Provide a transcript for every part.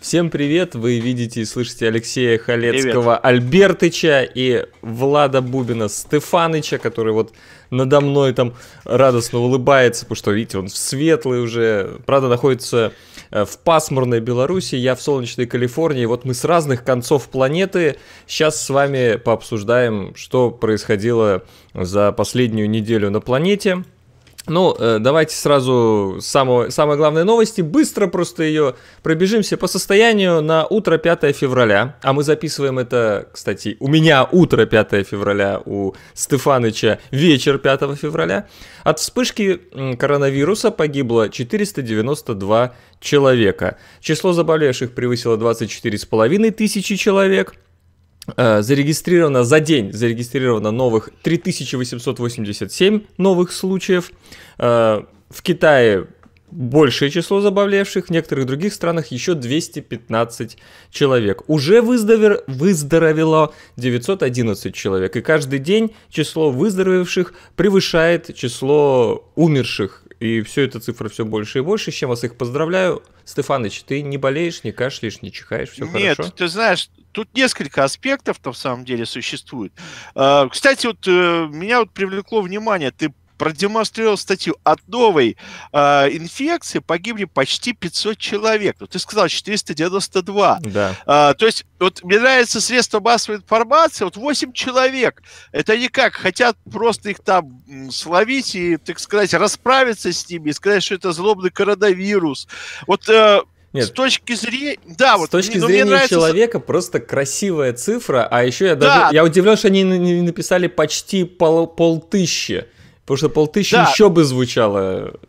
Всем привет! Вы видите и слышите Алексея Халецкого, привет. Альбертыча и Влада Бубина Стефаныча, который вот надо мной там радостно улыбается, потому что, видите, он светлый уже. Правда, находится э, в пасмурной Беларуси, я в солнечной Калифорнии. Вот мы с разных концов планеты сейчас с вами пообсуждаем, что происходило за последнюю неделю на планете – ну, э, давайте сразу самого, самой главной новости. Быстро просто ее пробежимся по состоянию на утро 5 февраля. А мы записываем это, кстати, у меня утро 5 февраля, у Стефаныча вечер 5 февраля. От вспышки коронавируса погибло 492 человека. Число заболевших превысило 24,5 тысячи человек – Э, зарегистрировано за день, зарегистрировано новых 3887 новых случаев. Э, в Китае большее число заболевших, в некоторых других странах еще 215 человек. Уже выздоровело, выздоровело 911 человек, и каждый день число выздоровевших превышает число умерших. И все эта цифра все больше и больше, с чем вас их поздравляю. Стефаныч, ты не болеешь, не кашляешь, не чихаешь, все Нет, хорошо? Нет, ты знаешь, Тут несколько аспектов на самом деле существует. А, кстати, вот э, меня вот привлекло внимание, ты продемонстрировал статью, от новой э, инфекции погибли почти 500 человек. Ну, ты сказал 492. Да. Э, то есть, вот мне нравится средства массовой информации, вот 8 человек. Это никак. как, хотят просто их там словить и, так сказать, расправиться с ними, сказать, что это злобный коронавирус. Вот э, нет. С точки зрения, да, вот. С точки ну, зрения нравится... человека просто красивая цифра, а еще я даже, да. я удивлен, что они написали почти пол полтыщи, потому что полтыщи да. еще бы звучало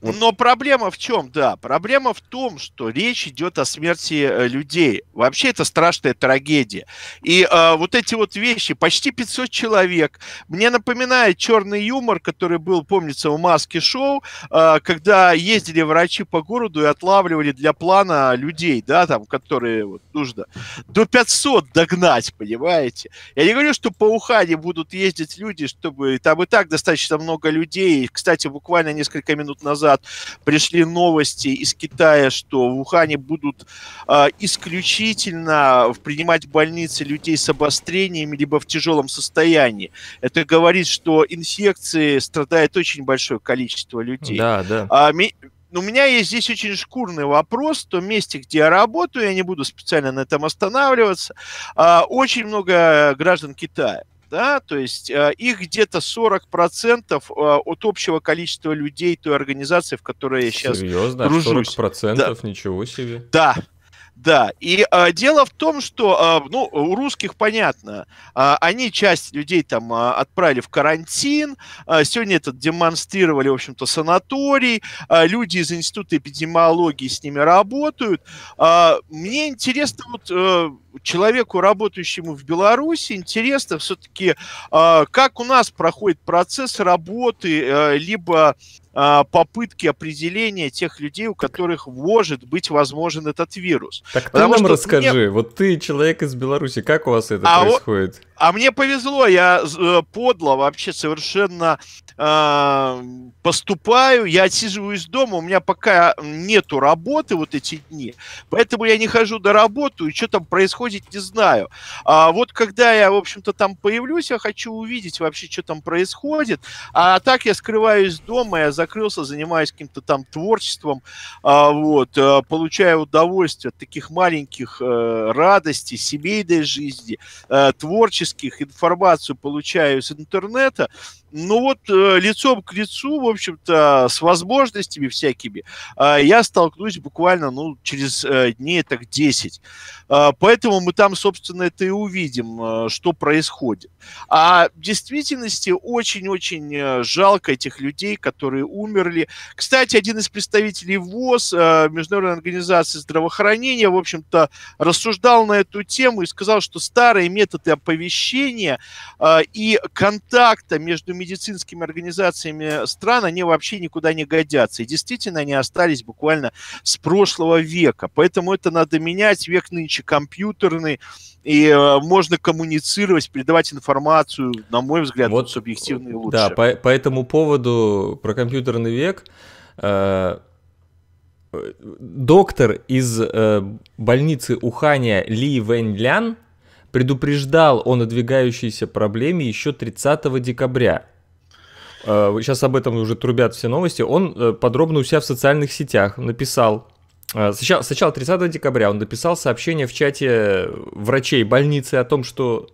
вот. Но проблема в чем, да? Проблема в том, что речь идет о смерти э, людей. Вообще это страшная трагедия. И э, вот эти вот вещи, почти 500 человек, мне напоминает черный юмор, который был, помнится, у маски шоу, э, когда ездили врачи по городу и отлавливали для плана людей, да, там, которые вот, нужно до 500 догнать, понимаете? Я не говорю, что по Ухане будут ездить люди, чтобы там и так достаточно много людей. Кстати, буквально несколько минут назад назад пришли новости из Китая, что в Ухане будут э, исключительно принимать в больницы людей с обострениями либо в тяжелом состоянии. Это говорит, что инфекции страдает очень большое количество людей. Да, да. А, ми- ну, у меня есть здесь очень шкурный вопрос, в том месте, где я работаю, я не буду специально на этом останавливаться, а, очень много граждан Китая да, то есть э, их где-то 40% э, от общего количества людей той организации, в которой я сейчас Серьезно? дружусь. А 40% да. ничего себе. Да, да, и э, дело в том, что, э, ну, у русских понятно, э, они часть людей там э, отправили в карантин, э, сегодня это демонстрировали, в общем-то, санаторий, э, люди из Института эпидемиологии с ними работают. Э, мне интересно, вот э, человеку, работающему в Беларуси, интересно все-таки, э, как у нас проходит процесс работы, э, либо а, попытки определения тех людей, у которых может быть возможен этот вирус. Так Потому ты нам расскажи, мне... вот ты человек из Беларуси, как у вас это а происходит? А мне повезло, я э, подло вообще совершенно э, поступаю, я отсиживаюсь дома, у меня пока нету работы вот эти дни, поэтому я не хожу до работы, и что там происходит, не знаю. А вот когда я, в общем-то, там появлюсь, я хочу увидеть вообще, что там происходит, а так я скрываюсь дома, я закрылся, занимаюсь каким-то там творчеством, а, вот, э, получаю удовольствие от таких маленьких э, радостей, семейной жизни, а, творчества, политических информацию получаю с интернета, ну вот э, лицом к лицу, в общем-то, с возможностями всякими э, я столкнусь буквально, ну, через э, дней так 10. Э, поэтому мы там, собственно, это и увидим, э, что происходит. А в действительности очень-очень э, жалко этих людей, которые умерли. Кстати, один из представителей ВОЗ, э, Международной организации здравоохранения, в общем-то, рассуждал на эту тему и сказал, что старые методы оповещения э, и контакта между медицинскими организациями стран, они вообще никуда не годятся. И действительно, они остались буквально с прошлого века. Поэтому это надо менять. Век нынче компьютерный, и э, можно коммуницировать, передавать информацию, на мой взгляд, вот, субъективно и э, лучше. Да, по, по этому поводу про компьютерный век... Э, э доктор из э, больницы Уханя Ли Вэньлян предупреждал о надвигающейся проблеме еще 30 декабря. Сейчас э, об этом уже трубят все новости. Он э, подробно у себя в социальных сетях написал. Э, сначала, сначала 30 декабря он написал сообщение в чате врачей больницы о том, что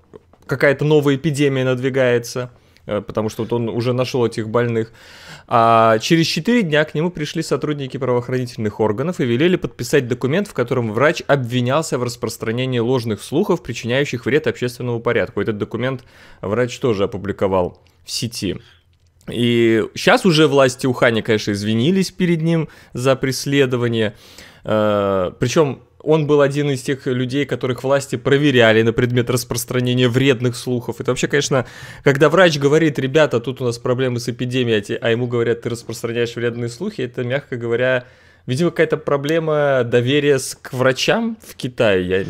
какая-то новая эпидемия надвигается – Э, потому что вот он уже нашел этих больных. А через 4 дня к нему пришли сотрудники правоохранительных органов и велели подписать документ, в котором врач обвинялся в распространении ложных слухов, причиняющих вред общественному порядку. Этот документ врач тоже опубликовал в сети. И сейчас уже власти Ухани, конечно, извинились перед ним за преследование. Э, Причем он был один из тех людей, которых власти проверяли на предмет распространения вредных слухов. Это вообще, конечно, когда врач говорит, ребята, тут у нас проблемы с эпидемией, а, а ему говорят, ты распространяешь вредные слухи, это, мягко говоря, Видимо, какая-то проблема доверия к врачам в Китае. Я...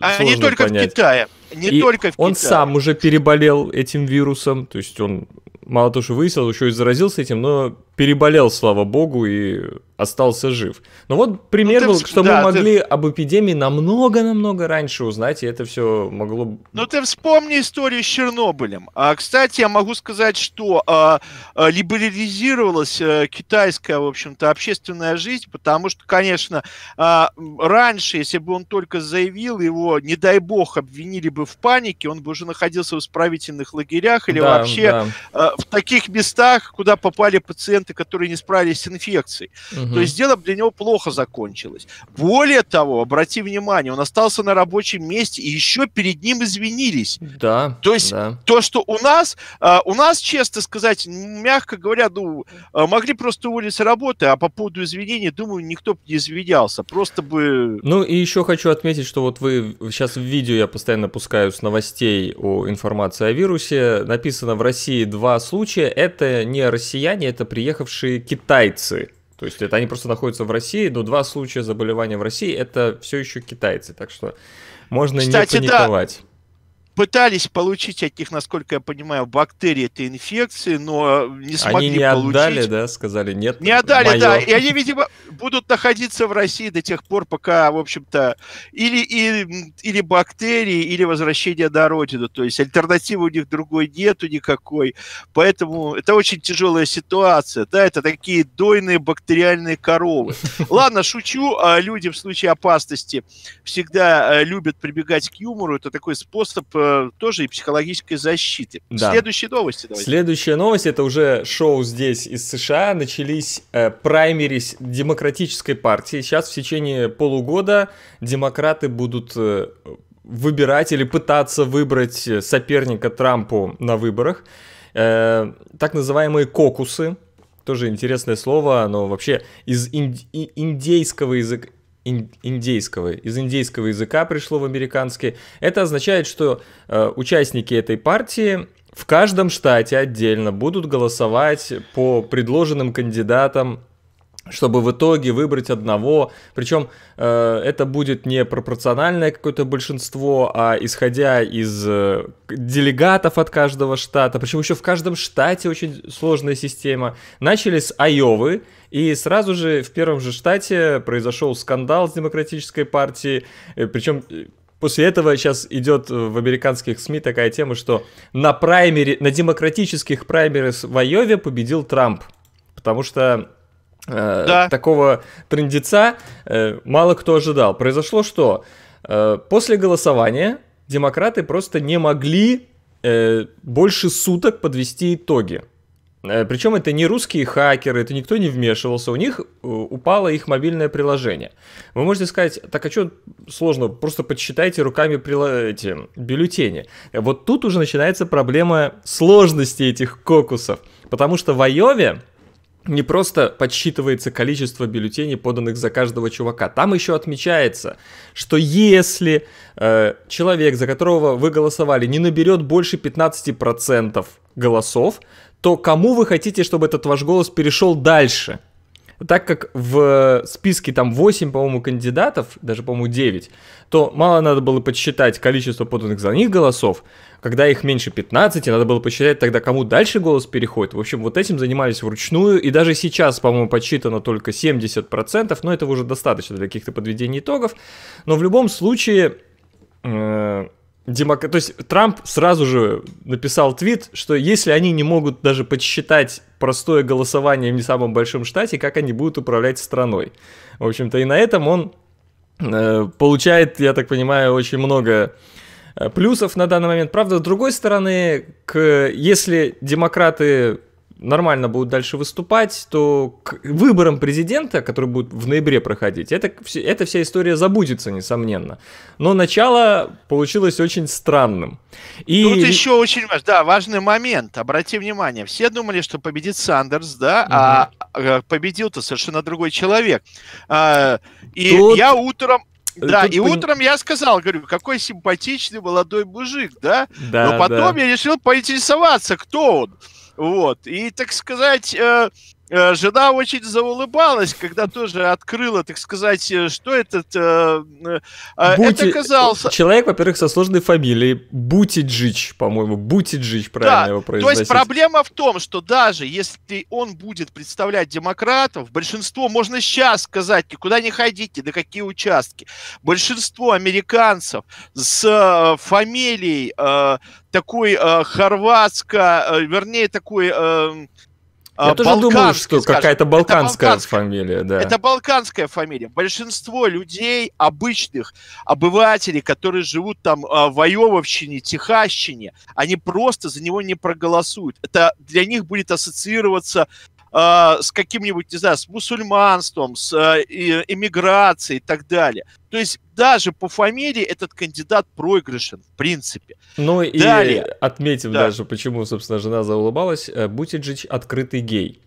А не только понять. в Китае. Не и только в он Китае. Он сам уже переболел этим вирусом. То есть он мало того, что выяснил, еще и заразился этим, но переболел, слава богу, и остался жив. Но ну вот пример ну, был, что да, мы могли ты... об эпидемии намного-намного раньше узнать, и это все могло... Ну ты вспомни историю с Чернобылем. А, кстати, я могу сказать, что а, а, либерализировалась а, китайская, в общем-то, общественная жизнь, потому что, конечно, а, раньше, если бы он только заявил, его, не дай бог, обвинили бы в панике, он бы уже находился в исправительных лагерях или да, вообще да. А, в таких местах, куда попали пациенты пациенты, которые не справились с инфекцией. Угу. То есть дело для него плохо закончилось. Более того, обрати внимание, он остался на рабочем месте, и еще перед ним извинились. Да. То есть да. то, что у нас, а, у нас, честно сказать, мягко говоря, ну, а, могли просто уволить с работы, а по поводу извинений, думаю, никто бы не извинялся. Просто бы... Ну и еще хочу отметить, что вот вы сейчас в видео я постоянно пускаю с новостей о информации о вирусе. Написано в России два случая. Это не россияне, это приехали приехавшие китайцы. То есть это они просто находятся в России, но два случая заболевания в России это все еще китайцы, так что можно Кстати, не паниковать. Да пытались получить от них, насколько я понимаю, бактерии этой инфекции, но э, не смогли они не получить. отдали, да, сказали нет. Не отдали, мое. да, и они, видимо, будут находиться в России до тех пор, пока, в общем-то, или, или, или бактерии, или возвращение на родину, то есть альтернативы у них другой нету никакой, поэтому это очень тяжелая ситуация, да, это такие дойные бактериальные коровы. Ладно, шучу, а люди в случае опасности всегда э, любят прибегать к юмору, это такой способ э, Э, тоже и психологической защиты. Да. Следующие новости давайте. Следующая новость, это уже шоу здесь из США. Начались э, праймерис демократической партии. Сейчас в течение полугода демократы будут э, выбирать или пытаться выбрать э, соперника Трампу на выборах. Э, так называемые кокусы. Тоже интересное слово, но вообще из инди- индейского языка, индейского, из индейского языка пришло в американский. Это означает, что э, участники этой партии в каждом штате отдельно будут голосовать по предложенным кандидатам чтобы в итоге выбрать одного. Причем э, это будет не пропорциональное какое-то большинство, а исходя из э, делегатов от каждого штата. Причем еще в каждом штате очень сложная система. Начали с Айовы, и сразу же в первом же штате произошел скандал с демократической партией. Э, Причем э, После этого сейчас идет в американских СМИ такая тема, что на праймере, на демократических праймерис в Айове победил Трамп. Потому что э, да. такого трендеца э, мало кто ожидал. Произошло что? Э, после голосования демократы просто не могли э, больше суток подвести итоги. Э, причем это не русские хакеры, это никто не вмешивался, у них э, упало их мобильное приложение. Вы можете сказать, так а что сложно, просто подсчитайте руками прила... эти, бюллетени. Вот тут уже начинается проблема сложности этих кокусов, потому что в Айове не просто подсчитывается количество бюллетеней, поданных за каждого чувака. Там еще отмечается, что если э, человек, за которого вы голосовали, не наберет больше 15% голосов, то кому вы хотите, чтобы этот ваш голос перешел дальше – так как в списке там 8, по-моему, кандидатов, даже, по-моему, 9, то мало надо было подсчитать количество поданных за них голосов, когда их меньше 15, надо было посчитать тогда, кому дальше голос переходит. В общем, вот этим занимались вручную, и даже сейчас, по-моему, подсчитано только 70%, но этого уже достаточно для каких-то подведений итогов. Но в любом случае, э- демок... То есть Трамп сразу же написал твит, что если они не могут даже подсчитать простое голосование в не самом большом штате, как они будут управлять страной. В общем-то, и на этом он э, получает, я так понимаю, очень много э, плюсов на данный момент. Правда, с другой стороны, к... если демократы нормально будут дальше выступать, то к выборам президента, который будут в ноябре проходить, это, эта вся история забудется, несомненно. Но начало получилось очень странным. И... Тут еще очень важный, да, важный момент. Обрати внимание, все думали, что победит Сандерс, да, угу. а победил-то совершенно другой человек. А, и Тут... я утром, да, Тут и пон... утром я сказал, говорю, какой симпатичный молодой мужик, да? да Но потом да. я решил поинтересоваться, кто он. Вот. И, так сказать, э, Э, жена очень заулыбалась, когда тоже открыла, так сказать, э, что этот... Э, э а, Бути... Это оказался... Человек, во-первых, со сложной фамилией. Бутиджич, по-моему. Бутиджич, правильно да, его произносить. То есть проблема в том, что даже если он будет представлять демократов, большинство, можно сейчас сказать, никуда не ходите, на какие участки. Большинство американцев с фамилией э, такой э, хорватско, э, вернее, такой... Э, я а, тоже думал, что какая-то балканская, балканская фамилия, да. Это балканская фамилия. Большинство людей, обычных обывателей, которые живут там а, в Айововщине, Техащине, они просто за него не проголосуют. Это для них будет ассоциироваться а, с каким-нибудь, не знаю, с мусульманством, с эмиграцией и так далее. То есть даже по фамилии этот кандидат проигрышен, в принципе. Ну и отметим да. даже, почему, собственно, жена заулыбалась. Э, Бутиджич открытый гей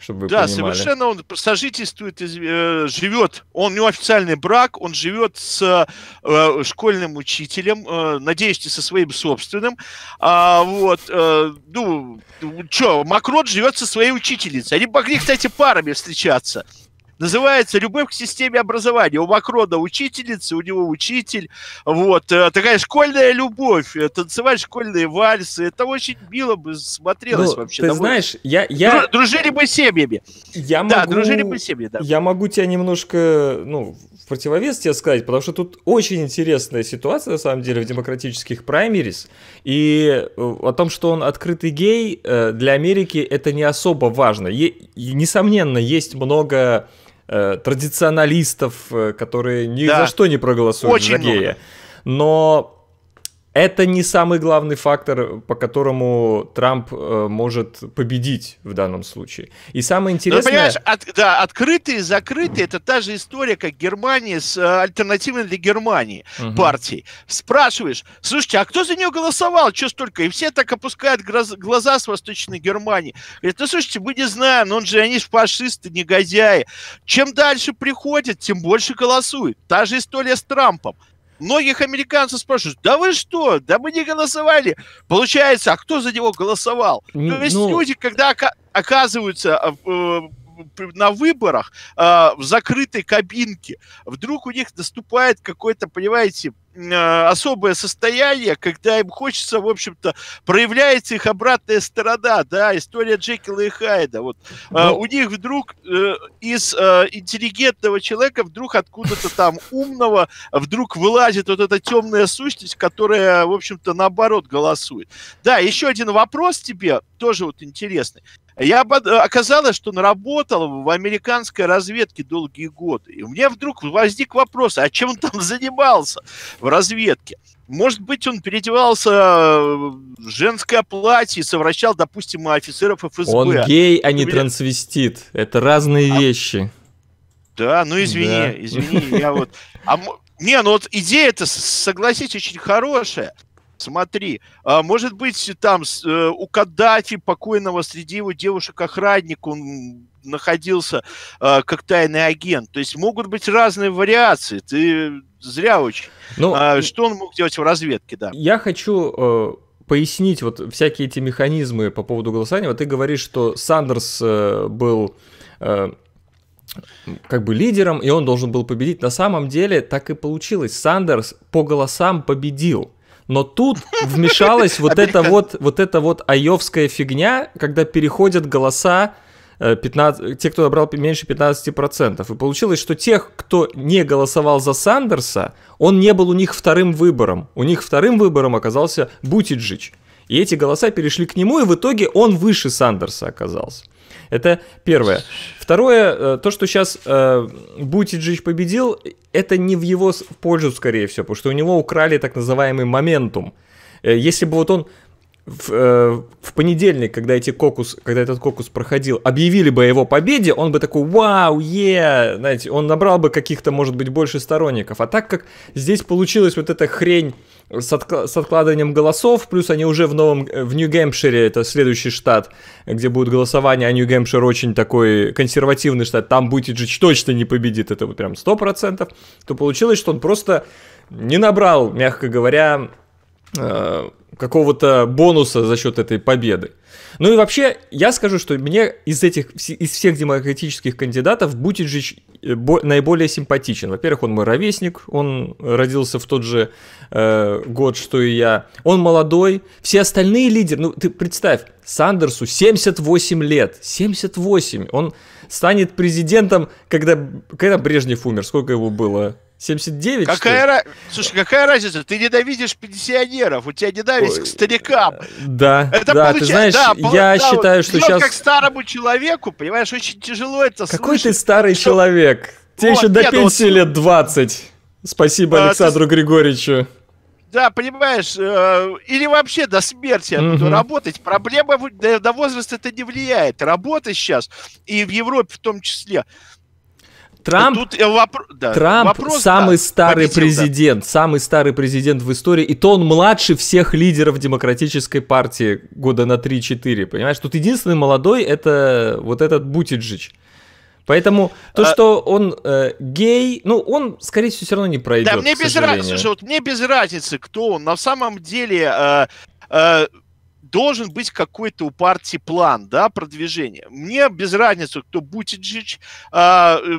чтобы вы да, понимали. совершенно он сожительствует, э, живет, он не официальный брак, он живет с э, школьным учителем, э, надеюсь, со своим собственным. А, вот, э, ну, что, Макрон живет со своей учительницей. Они могли, кстати, парами встречаться называется «Любовь к системе образования». У Макрона учительница, у него учитель. Вот, э, такая школьная любовь, э, танцевать школьные вальсы. Это очень мило бы смотрелось ну, вообще. Ты довольно... знаешь, я... я... Друж, дружили бы с семьями. Я да, могу... дружили бы семьями, да. Я могу тебя немножко, ну, в противовес тебе сказать, потому что тут очень интересная ситуация, на самом деле, в демократических праймерис. И э, о том, что он открытый гей, для Америки это не особо важно. Е- несомненно, есть много э, традиционалистов, э, которые ни да. за что не проголосуют Очень за гея. Много. Но это не самый главный фактор, по которому Трамп э, может победить в данном случае. И самое ну, интересное... Ну, понимаешь, от, да, открытые и закрытые, это та же история, как Германия с э, альтернативной для Германии угу. партией. Спрашиваешь, слушайте, а кто за нее голосовал? Че столько? И все так опускают гроз, глаза с Восточной Германии. Говорят, ну, слушайте, мы не знаем, но ну, он же, они же фашисты, негодяи. Чем дальше приходят, тем больше голосуют. Та же история с Трампом. Многих американцев спрашивают, да вы что, да мы не голосовали. Получается, а кто за него голосовал? Ну, То есть ну... люди, когда оказываются а, э, на выборах а, в закрытой кабинке, вдруг у них наступает какое то понимаете, а, особое состояние, когда им хочется, в общем-то, проявляется их обратная сторона, да, история Джекила и Хайда. Вот а, ну. у них вдруг э, из э, интеллигентного человека вдруг откуда-то там умного вдруг вылазит вот эта темная сущность, которая, в общем-то, наоборот голосует. Да, еще один вопрос тебе тоже вот интересный. Я э, оказалось, что он работал в американской разведке долгие годы. И у меня вдруг возник вопрос, а чем он там занимался в разведке? Может быть, он переодевался э, в женское платье и совращал, допустим, офицеров ФСБ. Он гей, а не трансвестит. Это разные а... вещи. Да, ну извини, да. извини, я вот... А, не, ну вот идея это согласитесь, очень хорошая. Смотри, а, может быть, там э, у Каддафи, покойного, среди его девушек-охранник, он находился а, как тайный агент. То есть могут быть разные вариации. Ты зря очень. Ну, а, что он мог делать в разведке, да? Я хочу э, пояснить вот всякие эти механизмы по поводу голосования. Вот ты говоришь, что Сандерс э, был как бы лидером, и он должен был победить. На самом деле так и получилось. Сандерс по голосам победил. Но тут вмешалась вот эта вот, вот эта вот айовская фигня, когда переходят голоса 15, э, те, кто набрал меньше 15%. И получилось, что тех, кто не голосовал за Сандерса, он не был у них вторым выбором. У них вторым выбором оказался Бутиджич. И эти голоса перешли к нему, и в итоге он выше Сандерса оказался. Это первое. Второе, э, то, что сейчас э, Бутиджич победил, это не в его пользу, скорее всего, потому что у него украли так называемый моментум. Э, если бы вот он в, э, в понедельник, когда эти кокус, когда этот кокус проходил, объявили бы о его победе, он бы такой «Вау, е!» yeah! Знаете, он набрал бы каких-то, может быть, больше сторонников. А так как здесь получилась вот эта хрень с, откла- с откладыванием голосов, плюс они уже в новом, э, в Нью-Гэмпшире, это следующий штат, где будет голосование, а Нью-Гэмпшир очень такой консервативный штат, там Бутиджич точно не победит, это вот прям 100%, то получилось, что он просто не набрал, мягко говоря, Э, какого-то бонуса за счет этой победы. Ну и вообще, я скажу, что мне из этих, из всех демократических кандидатов Бутиджич э, наиболее симпатичен. Во-первых, он мой ровесник, он родился в тот же э, год, что и я. Он молодой. Все остальные лидеры, ну ты представь, Сандерсу 78 лет, 78. Он станет президентом, когда, когда Брежнев умер. Сколько его было? 79, какая ра... Слушай, какая разница? Ты ненавидишь пенсионеров, у тебя ненависть Ой. к старикам. Да, это да, получ... ты знаешь, да, я да, считаю, что сейчас... как старому человеку, понимаешь, очень тяжело это Какой ты старый что... человек? Тебе вот, еще до ну пенсии вот... лет 20. Спасибо а, Александру ты... Григорьевичу. Да, понимаешь, э, или вообще до смерти mm-hmm. работать. Проблема до, до возраста это не влияет. Работа сейчас, и в Европе в том числе, Трамп, Тут э, вопр... да, Трамп вопрос, самый да, старый победил, президент, да. самый старый президент в истории, и то он младше всех лидеров демократической партии года на 3-4, понимаешь? Тут единственный молодой это вот этот Бутиджич. Поэтому то, а... что он э, гей, ну, он, скорее всего, все равно не пройдет. Да, мне без разницы, слушай, вот мне без разницы, кто он. На самом деле э, э, должен быть какой-то у партии план, да, продвижения. Мне без разницы, кто Бутиджич, а, э,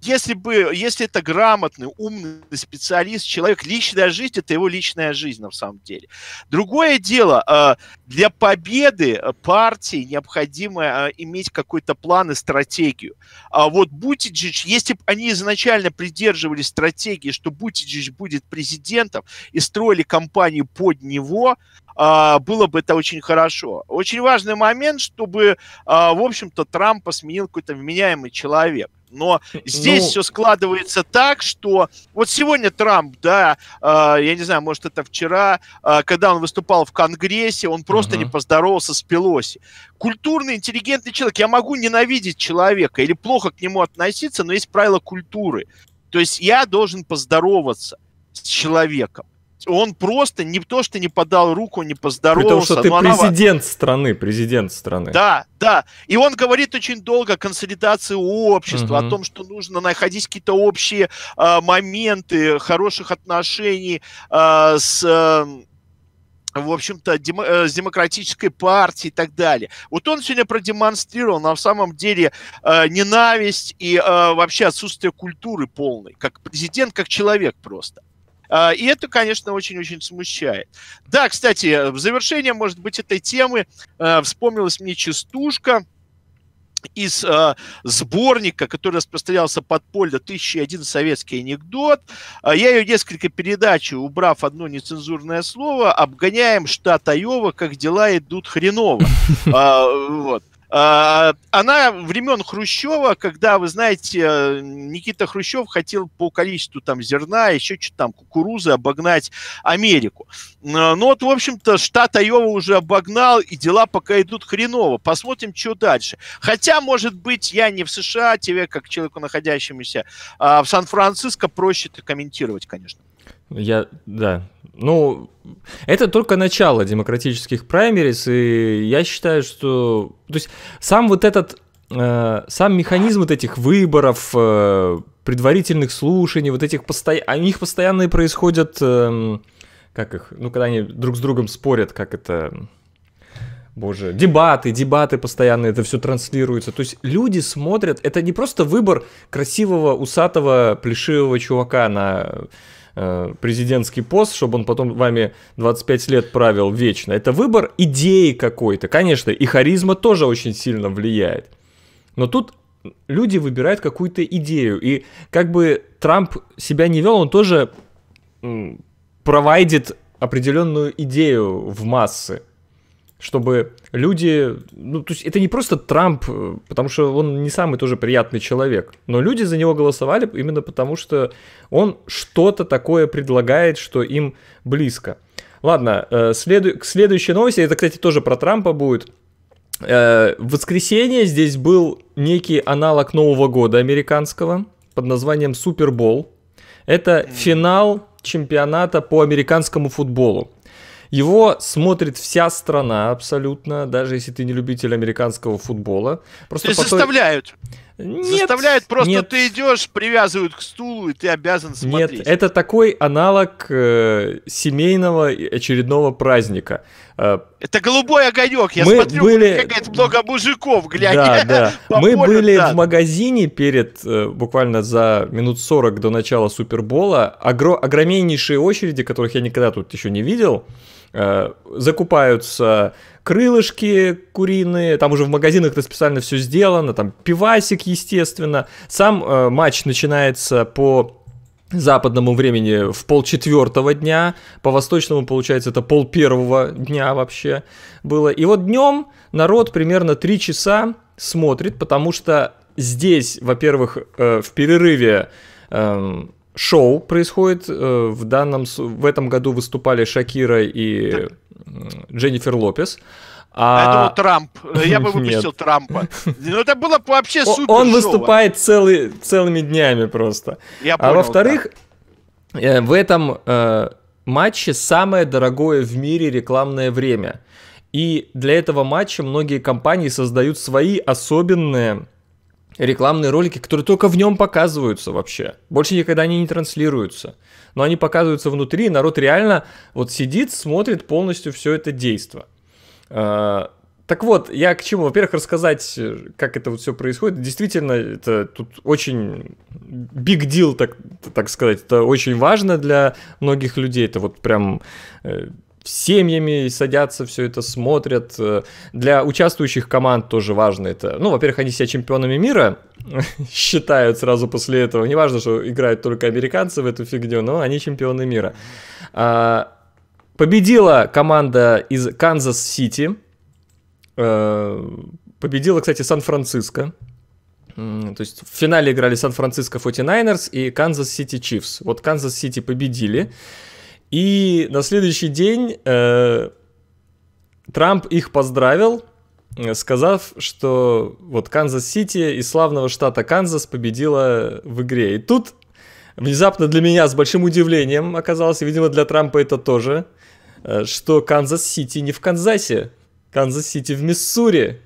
если бы, если это грамотный, умный специалист, человек, личная жизнь, это его личная жизнь на самом деле. Другое дело, э, для победы э, партии необходимо э, иметь какой-то план и стратегию. А вот Бутиджич, если бы они изначально придерживались стратегии, что Бутиджич будет президентом и строили кампанию под него, было бы это очень хорошо. Очень важный момент, чтобы, в общем-то, Трампа сменил какой-то вменяемый человек. Но здесь ну... все складывается так, что вот сегодня Трамп, да, э, я не знаю, может это вчера, э, когда он выступал в Конгрессе, он просто uh-huh. не поздоровался с Пелоси. Культурный, интеллигентный человек. Я могу ненавидеть человека или плохо к нему относиться, но есть правила культуры. То есть я должен поздороваться с человеком он просто не то, что не подал руку, не поздоровался. Потому что ты она... президент страны, президент страны. Да, да. И он говорит очень долго о консолидации общества, угу. о том, что нужно находить какие-то общие э, моменты хороших отношений э, с... Э, в общем-то, дем, э, с демократической партией и так далее. Вот он сегодня продемонстрировал на самом деле э, ненависть и э, вообще отсутствие культуры полной, как президент, как человек просто. А, и это, конечно, очень-очень смущает. Да, кстати, в завершение, может быть, этой темы а, вспомнилась мне частушка, из э, сборника, который распространялся подпольно, 1001 советский анекдот. Я ее несколько передач, убрав одно нецензурное слово, обгоняем штат Айова, как дела идут хреново. Вот. А, она времен Хрущева, когда, вы знаете, Никита Хрущев хотел по количеству там зерна, еще что-то там, кукурузы обогнать Америку. Ну вот, в общем-то, штат Айова уже обогнал, и дела пока идут хреново. Посмотрим, что дальше. Хотя, может быть, я не в США, тебе, как человеку, находящемуся а в Сан-Франциско, проще это комментировать, конечно. Я, да, ну, это только начало демократических праймерис, и я считаю, что... То есть сам вот этот... Э, сам механизм вот этих выборов, э, предварительных слушаний, вот этих постоянных... У них постоянно происходят... Э, как их... Ну, когда они друг с другом спорят, как это... Боже, дебаты, дебаты постоянно, это все транслируется. То есть люди смотрят, это не просто выбор красивого, усатого, плешивого чувака на Э, президентский пост, чтобы он потом вами 25 лет правил вечно. Это выбор идеи какой-то. Конечно, и харизма тоже очень сильно влияет. Но тут люди выбирают какую-то идею. И как бы Трамп себя не вел, он тоже провайдит определенную идею в массы, чтобы люди, ну, то есть это не просто Трамп, э, потому что он не самый тоже приятный человек, но люди за него голосовали именно потому, что он что-то такое предлагает, что им близко. Ладно, э, следу... к следующей новости, это, кстати, тоже про Трампа будет. Э, в воскресенье здесь был некий аналог Нового года американского под названием Супербол. Это финал чемпионата по американскому футболу. Его смотрит вся страна абсолютно, даже если ты не любитель американского футбола. Просто То есть потом... заставляют. Нет, заставляют просто нет. ты идешь, привязывают к стулу, и ты обязан смотреть. Нет, это такой аналог э, семейного очередного праздника. Э, это голубой огонек. Я мы смотрю, были... много мужиков, глядя. Да, да. Мы полю, были да. в магазине перед, э, буквально за минут 40 до начала Супербола, огро- огромнейшие очереди, которых я никогда тут еще не видел. Э, закупаются крылышки куриные, там уже в магазинах это специально все сделано, там пивасик, естественно. Сам э, матч начинается по западному времени в пол четвертого дня, по восточному, получается, это пол первого дня вообще было. И вот днем народ примерно три часа смотрит, потому что здесь, во-первых, э, в перерыве эм, шоу происходит. Э, в, данном, в этом году выступали Шакира и Дженнифер Лопес. А, а... Я думал, Трамп. Я бы выпустил Трампа. Ну, это было вообще супер Он выступает целый, целыми днями просто. Я а понял, а во-вторых, да. Э, в этом э, матче самое дорогое в мире рекламное время. И для этого матча многие компании создают свои особенные рекламные ролики, которые только в нем показываются вообще. Больше никогда они не транслируются. Но они показываются внутри, и народ реально вот сидит, смотрит полностью все это действо. А, так вот, я к чему? Во-первых, рассказать, э, как это вот все происходит. Действительно, это тут очень big deal, так, так сказать. Это очень важно для многих людей. Это вот прям э, семьями садятся, все это смотрят. Э, для участвующих команд тоже важно это. Ну, во-первых, они себя чемпионами мира считают сразу после этого. Не важно, что играют только американцы в эту фигню, но они чемпионы мира. А, победила команда из Канзас-Сити. Э, победила, кстати, Сан-Франциско. То есть в финале играли Сан-Франциско 49ers и Канзас-Сити Чифс. Вот Канзас-Сити победили. И на следующий день э, Трамп их поздравил, э, сказав, что вот Канзас-Сити из славного штата Канзас победила в игре. И тут внезапно для меня с большим удивлением оказалось, и, видимо, для Трампа это тоже, э, что Канзас-Сити не в Канзасе, Канзас-Сити в Миссури.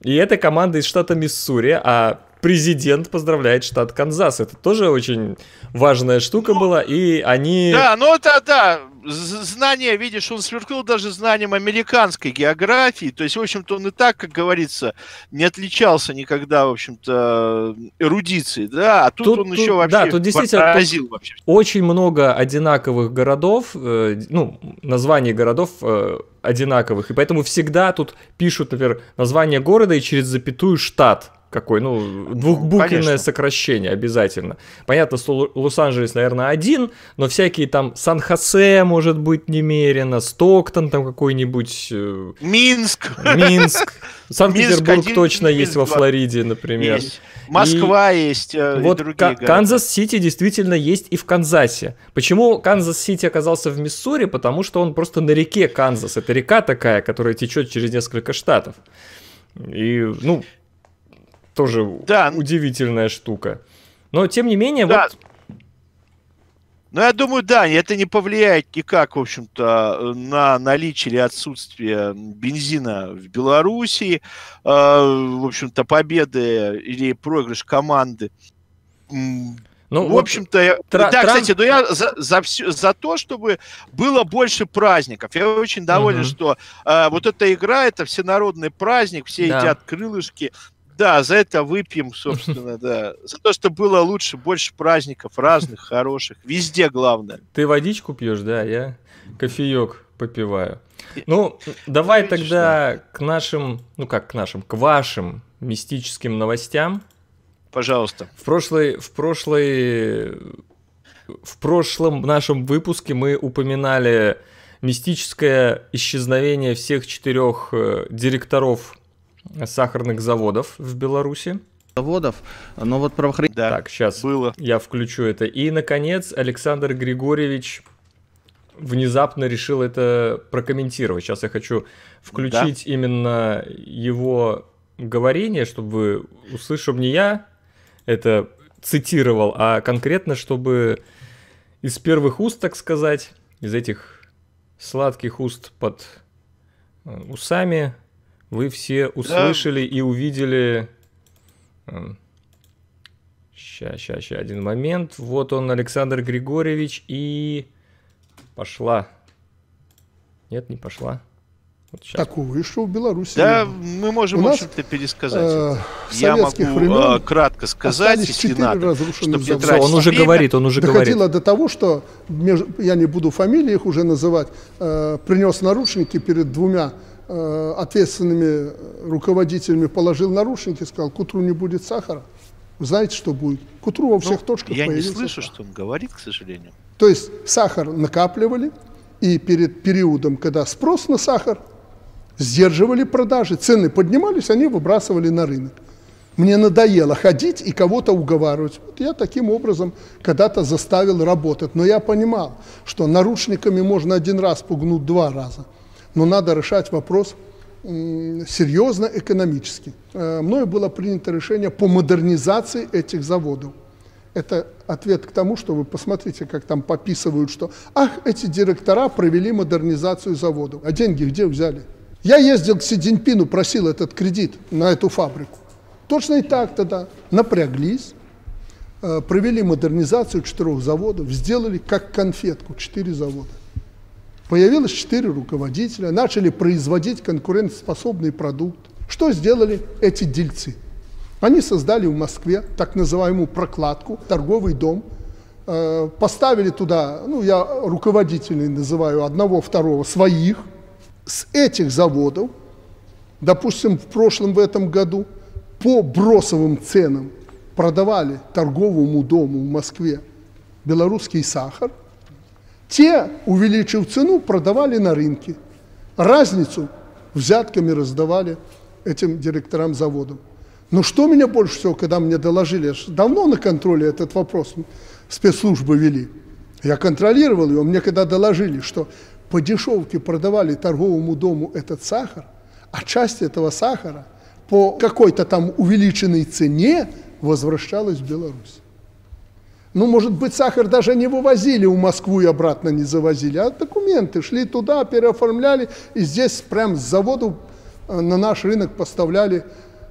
И эта команда из штата Миссури, а президент поздравляет штат Канзас. Это тоже очень важная штука ну, была, и они... Да, ну это да, знание, видишь, он сверкнул даже знанием американской географии. То есть, в общем-то, он и так, как говорится, не отличался никогда, в общем-то, эрудицией, да, а тут, тут он тут, еще вообще да, тут действительно поразил тут вообще. Очень много одинаковых городов, э, ну, названий городов э, одинаковых, и поэтому всегда тут пишут, например, название города и через запятую штат какой, ну, ну, двухбуквенное Конечно. сокращение обязательно. Понятно, что Лос-Анджелес, наверное, один, но всякие там Сан-Хосе, может быть, немерено, Стоктон там какой-нибудь... Э, Минск! Минск. Санкт-Петербург точно Минск есть 2. во Флориде, например. Есть. Москва и есть, э, вот и К- Канзас-Сити действительно есть и в Канзасе. Почему Канзас-Сити оказался в Миссури? Потому что он просто на реке Канзас. Это река такая, которая течет через несколько штатов. И, ну, тоже да. удивительная штука. Но тем не менее, да. вот ну, я думаю, да, это не повлияет никак, в общем-то, на наличие или отсутствие бензина в Белоруссии, э, в общем-то, победы или проигрыш команды. Ну, в общем-то, тра- да, тран... кстати, но я за, за, все, за то, чтобы было больше праздников. Я очень доволен, угу. что э, вот эта игра это всенародный праздник, все да. едят крылышки, да, за это выпьем, собственно, да. За то, что было лучше, больше праздников разных, хороших. Везде главное. Ты водичку пьешь, да, я кофеек попиваю. Ну, давай тогда к нашим, ну как к нашим, к вашим мистическим новостям. Пожалуйста. В прошлой, в прошлой, в прошлом нашем выпуске мы упоминали мистическое исчезновение всех четырех э, директоров сахарных заводов в Беларуси. Заводов, но ну вот правоохранительные... Да, так, сейчас было. я включу это. И, наконец, Александр Григорьевич внезапно решил это прокомментировать. Сейчас я хочу включить да. именно его говорение, чтобы услышал услышали, не я это цитировал, а конкретно, чтобы из первых уст, так сказать, из этих сладких уст под э, усами вы все услышали да. и увидели... Сейчас, сейчас, сейчас один момент. Вот он, Александр Григорьевич, и... Пошла. Нет, не пошла. Вот сейчас. Такого что в Беларуси. Да, мы можем, У в общем-то, пересказать. Э, Я могу времен э, кратко сказать, если надо, чтобы не тратить Он уже говорит, он уже доходило говорит. до того, что, я не буду фамилии их уже называть, э, принес наручники перед двумя Э, ответственными э, руководителями положил наручники, сказал, к утру не будет сахара. Вы знаете, что будет? К утру во ну, всех ну, точках Я не слышу, сахар. что он говорит, к сожалению. То есть сахар накапливали, и перед периодом, когда спрос на сахар, сдерживали продажи, цены поднимались, они выбрасывали на рынок. Мне надоело ходить и кого-то уговаривать. Вот я таким образом когда-то заставил работать. Но я понимал, что наручниками можно один раз пугнуть два раза – но надо решать вопрос серьезно экономически. Э, мною было принято решение по модернизации этих заводов. Это ответ к тому, что вы посмотрите, как там пописывают, что «Ах, эти директора провели модернизацию заводов». А деньги где взяли? Я ездил к Си просил этот кредит на эту фабрику. Точно и так тогда напряглись, э, провели модернизацию четырех заводов, сделали как конфетку четыре завода. Появилось четыре руководителя, начали производить конкурентоспособный продукт. Что сделали эти дельцы? Они создали в Москве так называемую прокладку, торговый дом, э, поставили туда, ну, я руководителей называю одного, второго, своих, с этих заводов, допустим, в прошлом, в этом году, по бросовым ценам продавали торговому дому в Москве белорусский сахар – те, увеличив цену, продавали на рынке. Разницу взятками раздавали этим директорам заводов. Но что меня больше всего, когда мне доложили, давно на контроле этот вопрос спецслужбы вели. Я контролировал его, мне когда доложили, что по дешевке продавали торговому дому этот сахар, а часть этого сахара по какой-то там увеличенной цене возвращалась в Беларусь. Ну, может быть, сахар даже не вывозили у Москву и обратно не завозили, а документы шли туда, переоформляли, и здесь прям с завода э, на наш рынок поставляли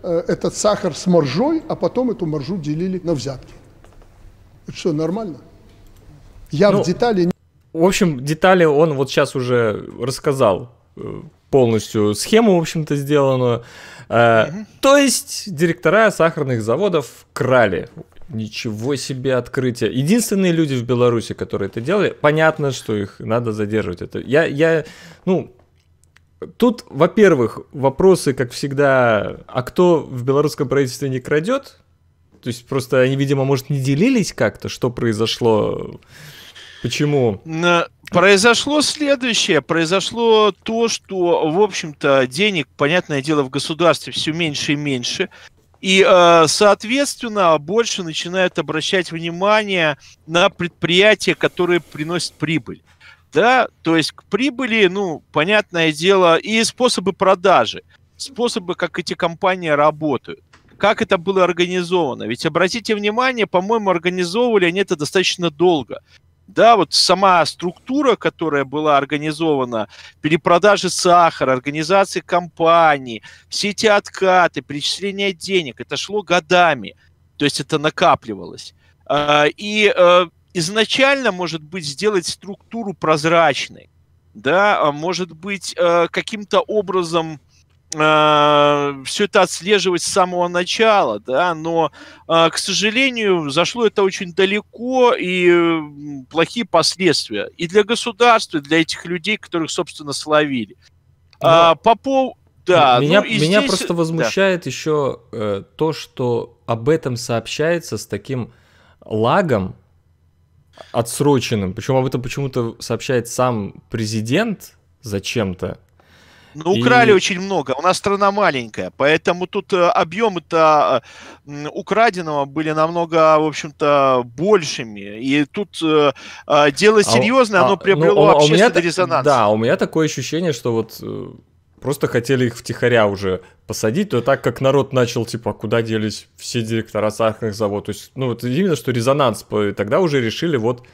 э, этот сахар с моржой, а потом эту моржу делили на взятки. Это что, нормально? Я ну, в детали... В общем, детали он вот сейчас уже рассказал э, полностью схему, в общем-то, сделанную. Э, угу. То есть директора сахарных заводов крали Ничего себе открытие. Единственные люди в Беларуси, которые это делали, понятно, что их надо задерживать. Это я, я, ну, тут, во-первых, вопросы, как всегда, а кто в белорусском правительстве не крадет? То есть просто они, видимо, может, не делились как-то, что произошло, почему? Произошло следующее. Произошло то, что, в общем-то, денег, понятное дело, в государстве все меньше и меньше. И, э, соответственно, больше начинают обращать внимание на предприятия, которые приносят прибыль. Да, то есть к прибыли, ну, понятное дело, и способы продажи, способы, как эти компании работают как это было организовано. Ведь обратите внимание, по-моему, организовывали они это достаточно долго да, вот сама структура, которая была организована, перепродажи сахара, организации компаний, все эти откаты, перечисление денег, это шло годами, то есть это накапливалось. А, и э, изначально, может быть, сделать структуру прозрачной, да, а может быть, э, каким-то образом э, а, все это отслеживать с самого начала, да, но, э, к сожалению, зашло это очень далеко и э, плохие последствия и для государства, и для этих людей, которых, собственно, словили. Но... А, ну, по пов... да, ну меня, ну, меня здесь... просто э, возмущает да. еще э, то, что об этом сообщается с таким лагом отсроченным. Причем об этом почему-то сообщает сам президент зачем-то. Ну, украли и... очень много. У нас страна маленькая, поэтому тут э, объемы-то э, украденного были намного, в общем-то, большими. И тут э, дело а серьезное, а, оно ну, приобрело ну, общественный меня, резонанс. Да, у меня такое ощущение, что вот просто хотели их втихаря уже посадить, то так как народ начал, типа, «А куда делись все директора сахарных заводов, то есть, ну, вот именно, что резонанс, тогда уже решили вот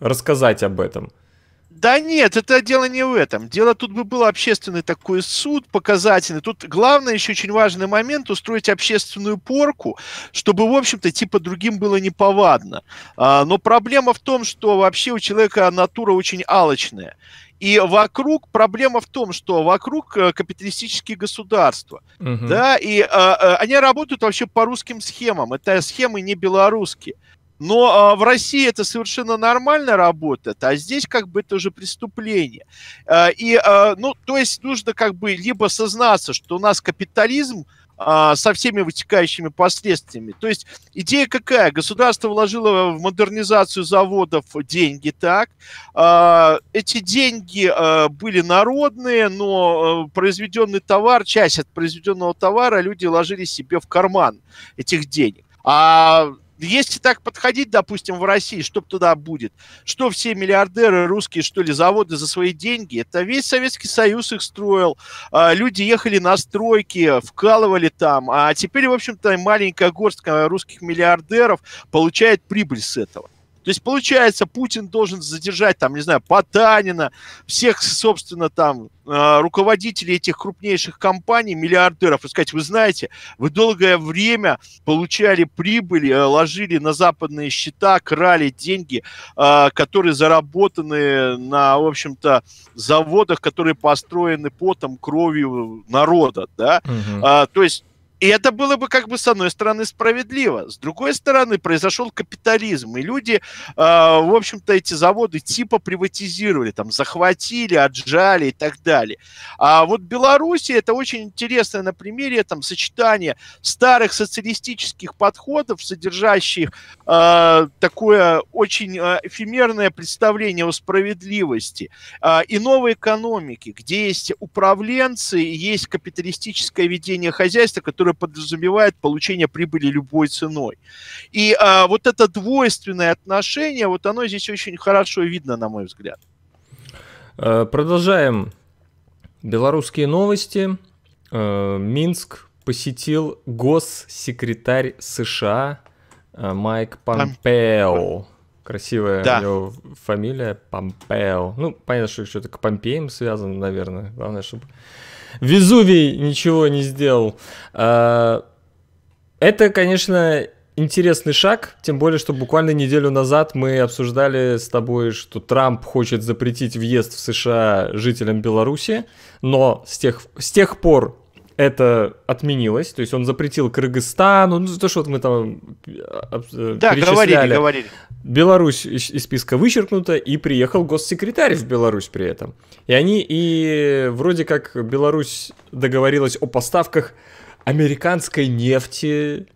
рассказать об этом. Да нет, это дело не в этом. Дело тут бы был общественный такой суд, показательный. Тут главное еще очень важный момент – устроить общественную порку, чтобы, в общем-то, типа другим было неповадно. А, но проблема в том, что вообще у человека натура очень алочная. И вокруг проблема в том, что вокруг э, капиталистические государства, угу. да, и а, э, они работают вообще по русским схемам. Это схемы не белорусские. Но э, в России это совершенно нормально работает, а здесь как бы это уже преступление. Э, и, э, ну, то есть нужно как бы либо сознаться, что у нас капитализм, со всеми вытекающими последствиями. То есть идея какая? Государство вложило в модернизацию заводов деньги так. Эти деньги были народные, но произведенный товар, часть от произведенного товара люди ложили себе в карман этих денег. А если так подходить, допустим, в России, что туда будет? Что все миллиардеры русские, что ли, заводы за свои деньги? Это весь Советский Союз их строил. А, люди ехали на стройки, вкалывали там. А теперь, в общем-то, маленькая горстка русских миллиардеров получает прибыль с этого. То есть, получается, Путин должен задержать, там, не знаю, Потанина, всех, собственно, там, э, руководителей этих крупнейших компаний, миллиардеров, и сказать, вы знаете, вы долгое время получали прибыль, э, ложили на западные счета, крали деньги, э, которые заработаны на, в общем-то, заводах, которые построены потом, кровью народа, да, угу. то есть и это было бы как бы с одной стороны справедливо. С другой стороны произошел капитализм, и люди, э, в общем-то, эти заводы типа приватизировали, там, захватили, отжали и так далее. А вот Беларусь – это очень интересное на примере там, сочетание старых социалистических подходов, содержащих э, такое очень а, эфемерное представление о справедливости э, и новой экономики, где есть управленцы, есть капиталистическое ведение хозяйства, которое которая подразумевает получение прибыли любой ценой. И а, вот это двойственное отношение, вот оно здесь очень хорошо видно, на мой взгляд. Э, продолжаем белорусские новости. Э, Минск посетил госсекретарь США э, Майк Помпео. Красивая да. его фамилия Помпео. Ну, понятно, что что-то к Помпеям связано, наверное. Главное, чтобы Везувий ничего не сделал. А, это, конечно, интересный шаг, тем более, что буквально неделю назад мы обсуждали с тобой, что Трамп хочет запретить въезд в США жителям Беларуси, но с тех, с тех пор это отменилось, то есть он запретил Кыргызстану, ну то, что вот мы там э, э, Да, говорили, говорили. Беларусь из списка вычеркнута, и приехал госсекретарь в Беларусь при этом. И они, и вроде как Беларусь договорилась о поставках американской нефти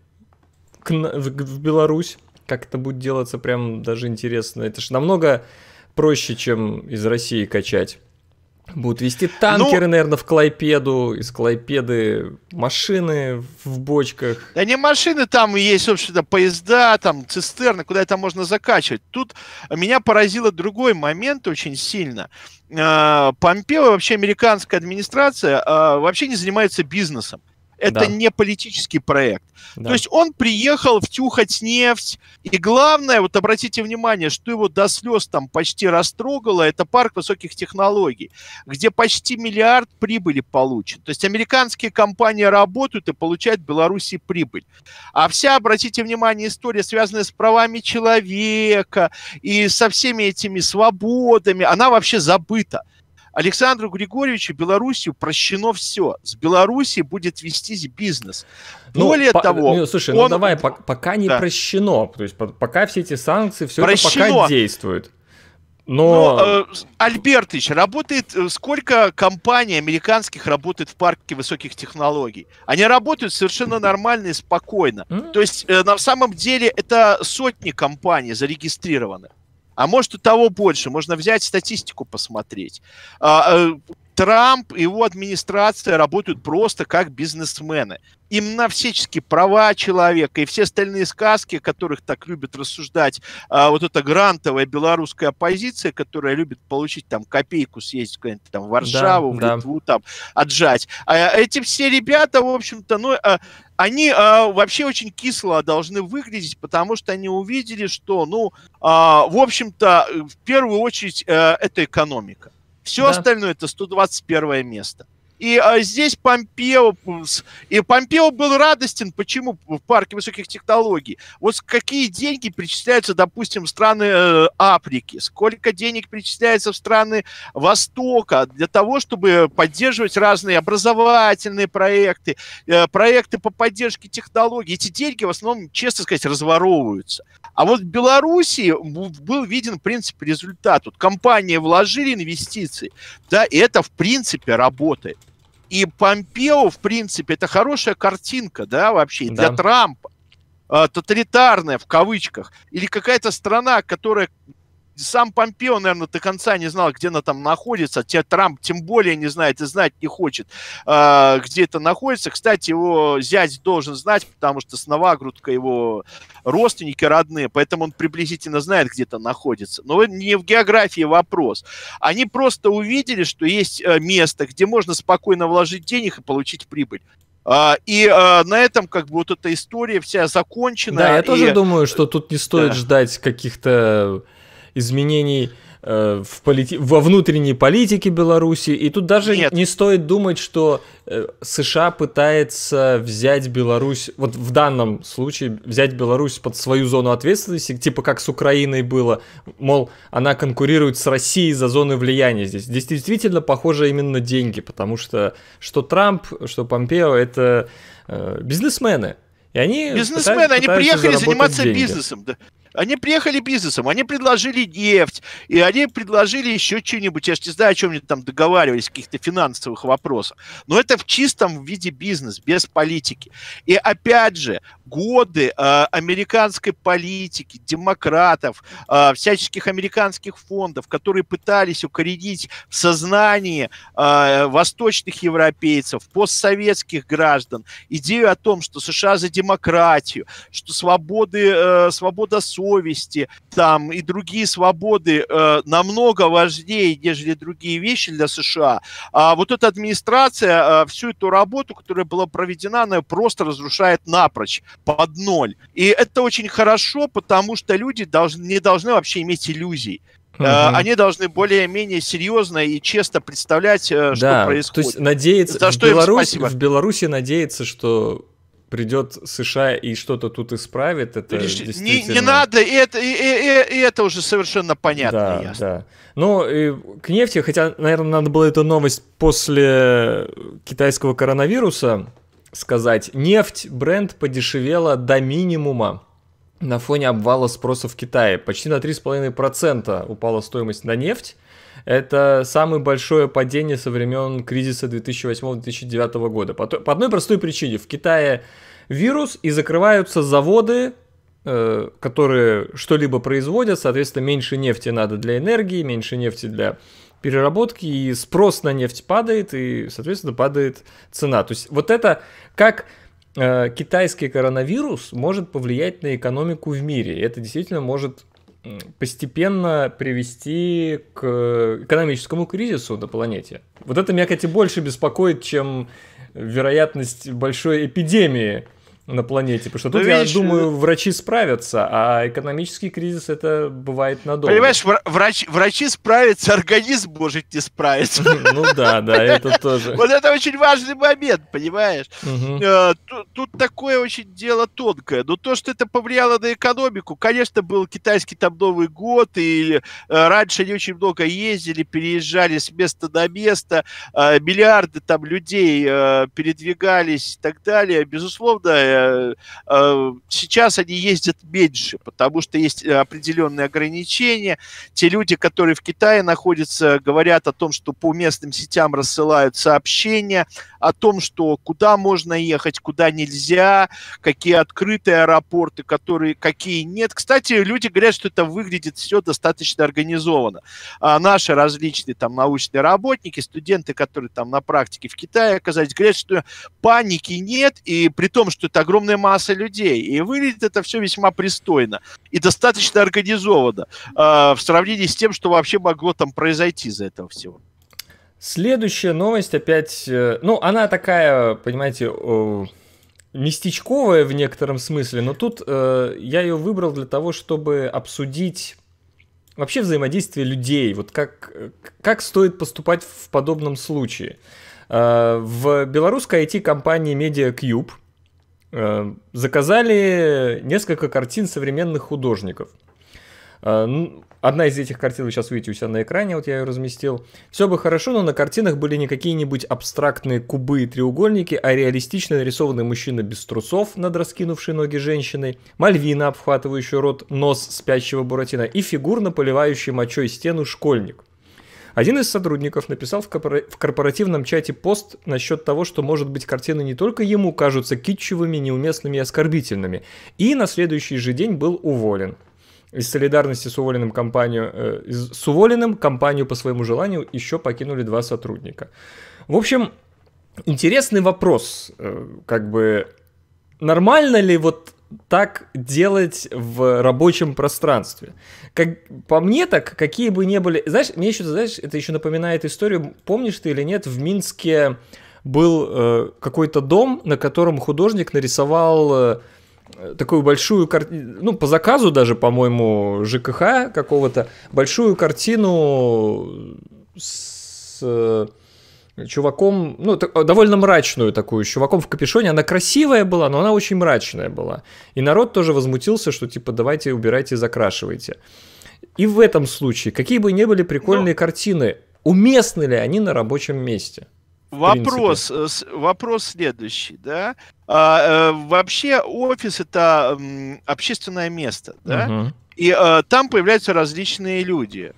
к, в, в Беларусь. Как это будет делаться, прям даже интересно. Это же намного проще, чем из России качать. Будут вести танкеры, ну, наверное, в Клайпеду, из Клайпеды машины в бочках. Да не машины, там есть, собственно, поезда, там цистерны, куда это можно закачивать. Тут меня поразило другой момент очень сильно. А, Помпео, вообще американская администрация, а, вообще не занимается бизнесом. Это да. не политический проект. Да. То есть он приехал втюхать нефть. И главное, вот обратите внимание, что его до слез там почти растрогало, это парк высоких технологий, где почти миллиард прибыли получен. То есть американские компании работают и получают в Беларуси прибыль. А вся, обратите внимание, история, связанная с правами человека и со всеми этими свободами, она вообще забыта. Александру Григорьевичу Белоруссию прощено все. С Беларуси будет вестись бизнес. Ну, Более по, того... Ну, слушай, ну, он... ну давай, по, пока не да. прощено. То есть пока все эти санкции, все прощено. это пока действует. Но... Но ну, э, Альбертович, работает э, сколько компаний американских работает в парке высоких технологий? Они работают совершенно нормально и спокойно. Mm-hmm. То есть э, на самом деле это сотни компаний зарегистрированы. А может, и того больше. Можно взять статистику посмотреть. А, э, Трамп и его администрация работают просто как бизнесмены им на всячески права человека и все остальные сказки, которых так любят рассуждать, а, вот эта грантовая белорусская оппозиция, которая любит получить там копейку, съездить куда-нибудь там в Варшаву, да, в да. Литву там отжать. А эти все ребята, в общем-то, ну, а, они а, вообще очень кисло должны выглядеть, потому что они увидели, что, ну, а, в общем-то, в первую очередь а, это экономика. Все да. остальное это 121 место. И а, здесь Помпео, и Помпео был радостен, почему в парке высоких технологий. Вот какие деньги причисляются, допустим, в страны э, Африки, сколько денег причисляется в страны Востока для того, чтобы поддерживать разные образовательные проекты, э, проекты по поддержке технологий. Эти деньги в основном, честно сказать, разворовываются. А вот в Беларуси был виден, принцип принципе, результат. Вот компании вложили инвестиции, да, и это, в принципе, работает. И Помпео, в принципе, это хорошая картинка, да, вообще, да. для Трампа а, тоталитарная в кавычках или какая-то страна, которая сам Помпео, наверное, до конца не знал, где она там находится. Те Трамп тем более не знает и знать не хочет, а, где это находится. Кстати, его зять должен знать, потому что с Новагрудка его родственники родные, поэтому он приблизительно знает, где это находится. Но не в географии вопрос. Они просто увидели, что есть э, место, где можно спокойно вложить денег и получить прибыль. А, и э, на этом как бы вот эта история вся закончена. Да, я и... тоже думаю, что тут не стоит да. ждать каких-то изменений э, в полити... во внутренней политике Беларуси. И тут даже Нет. не стоит думать, что э, США пытается взять Беларусь, вот в данном случае, взять Беларусь под свою зону ответственности, типа как с Украиной было, мол, она конкурирует с Россией за зоны влияния здесь. Здесь действительно похоже именно деньги, потому что что Трамп, что Помпео, это э, бизнесмены. И они Бизнесмены, пытаются, они пытаются приехали заниматься деньги. бизнесом. Да. Они приехали бизнесом, они предложили нефть, и они предложили еще что-нибудь. Я же не знаю, о чем они там договаривались, каких-то финансовых вопросах. Но это в чистом виде бизнес, без политики. И опять же, годы э, американской политики, демократов, э, всяческих американских фондов, которые пытались укоренить в сознании э, восточных европейцев, постсоветских граждан, идею о том, что США за демократию, что свободы, э, свобода совести там, и другие свободы э, намного важнее, нежели другие вещи для США. А вот эта администрация э, всю эту работу, которая была проведена, она просто разрушает напрочь под ноль. И это очень хорошо, потому что люди должны, не должны вообще иметь иллюзий. Угу. Они должны более-менее серьезно и честно представлять, э, что да, происходит. То есть надеяться, За что в, Беларусь, в Беларуси надеяться, что придет США и что-то тут исправит, это Реш... действительно... Не, не надо, и это, и, и, и это уже совершенно понятно. Да, ясно. да. Ну, и к нефти, хотя, наверное, надо было эту новость после китайского коронавируса сказать, нефть, бренд подешевела до минимума. На фоне обвала спроса в Китае почти на 3,5% упала стоимость на нефть. Это самое большое падение со времен кризиса 2008-2009 года. По, одной простой причине. В Китае вирус и закрываются заводы, э, которые что-либо производят. Соответственно, меньше нефти надо для энергии, меньше нефти для переработки, и спрос на нефть падает, и, соответственно, падает цена. То есть вот это как э, китайский коронавирус может повлиять на экономику в мире. Это действительно может постепенно привести к э, экономическому кризису на планете. Вот это меня, кстати, больше беспокоит, чем вероятность большой эпидемии на планете. Потому что тут, ну, видишь, я э, думаю, врачи справятся, а экономический кризис это бывает надолго. Понимаешь, врач, врачи справятся, организм может не справиться. Ну да, да, это тоже. Вот это очень важный момент, понимаешь? Э, тут такое очень дело тонкое. Но то, что это повлияло на экономику, конечно, был китайский там Новый год, и э, раньше они очень много ездили, переезжали с места на место, миллиарды там людей передвигались и так далее. Безусловно, Э, сейчас они ездят меньше, потому что есть э, определенные ограничения. Те люди, которые в Китае находятся, говорят о том, что по местным сетям рассылают сообщения о том, что куда можно ехать, куда нельзя, какие открытые аэропорты, которые, какие нет. Кстати, люди говорят, что это выглядит все достаточно организованно. А наши различные там научные работники, студенты, которые там на практике в Китае оказались, говорят, что паники нет, и при том, что это огромной массы людей. И выглядит это все весьма пристойно и достаточно организовано э, а, в сравнении с тем, что вообще могло там произойти из-за этого всего. Следующая новость опять, э, ну, она такая, понимаете, местечковая в некотором смысле, но тут э, я ее выбрал для того, чтобы обсудить вообще взаимодействие людей, вот как, как стоит поступать в подобном случае. Э, в белорусской IT-компании MediaCube Э, заказали несколько картин современных художников. Э, одна из этих картин вы сейчас видите у себя на экране, вот я ее разместил. Все бы хорошо, но на картинах были не какие-нибудь абстрактные кубы и треугольники, а реалистично нарисованный мужчина без трусов, над раскинувшей ноги женщиной, мальвина, обхватывающая рот нос спящего Буратино, и фигурно поливающий мочой стену школьник. Один из сотрудников написал в, корпоративном чате пост насчет того, что, может быть, картины не только ему кажутся китчевыми, неуместными и оскорбительными, и на следующий же день был уволен. Из солидарности с уволенным, компанию, э, с уволенным компанию по своему желанию еще покинули два сотрудника. В общем, интересный вопрос, э, как бы нормально ли вот так делать в рабочем пространстве. Как, по мне так, какие бы ни были... Знаешь, мне еще, знаешь, это еще напоминает историю, помнишь ты или нет, в Минске был э, какой-то дом, на котором художник нарисовал э, такую большую картину, ну, по заказу даже, по-моему, ЖКХ какого-то, большую картину с... Э, чуваком, ну, э, довольно мрачную такую, с чуваком в капюшоне. Она красивая была, но она очень мрачная была. И народ тоже возмутился, что типа давайте убирайте, закрашивайте. И в этом случае, какие бы ни были прикольные но... Ну. картины, уместны ли они на рабочем месте? Вопрос, э, вопрос следующий, да? А, э, вообще офис это общественное место, да? Угу. И э, там появляются различные люди.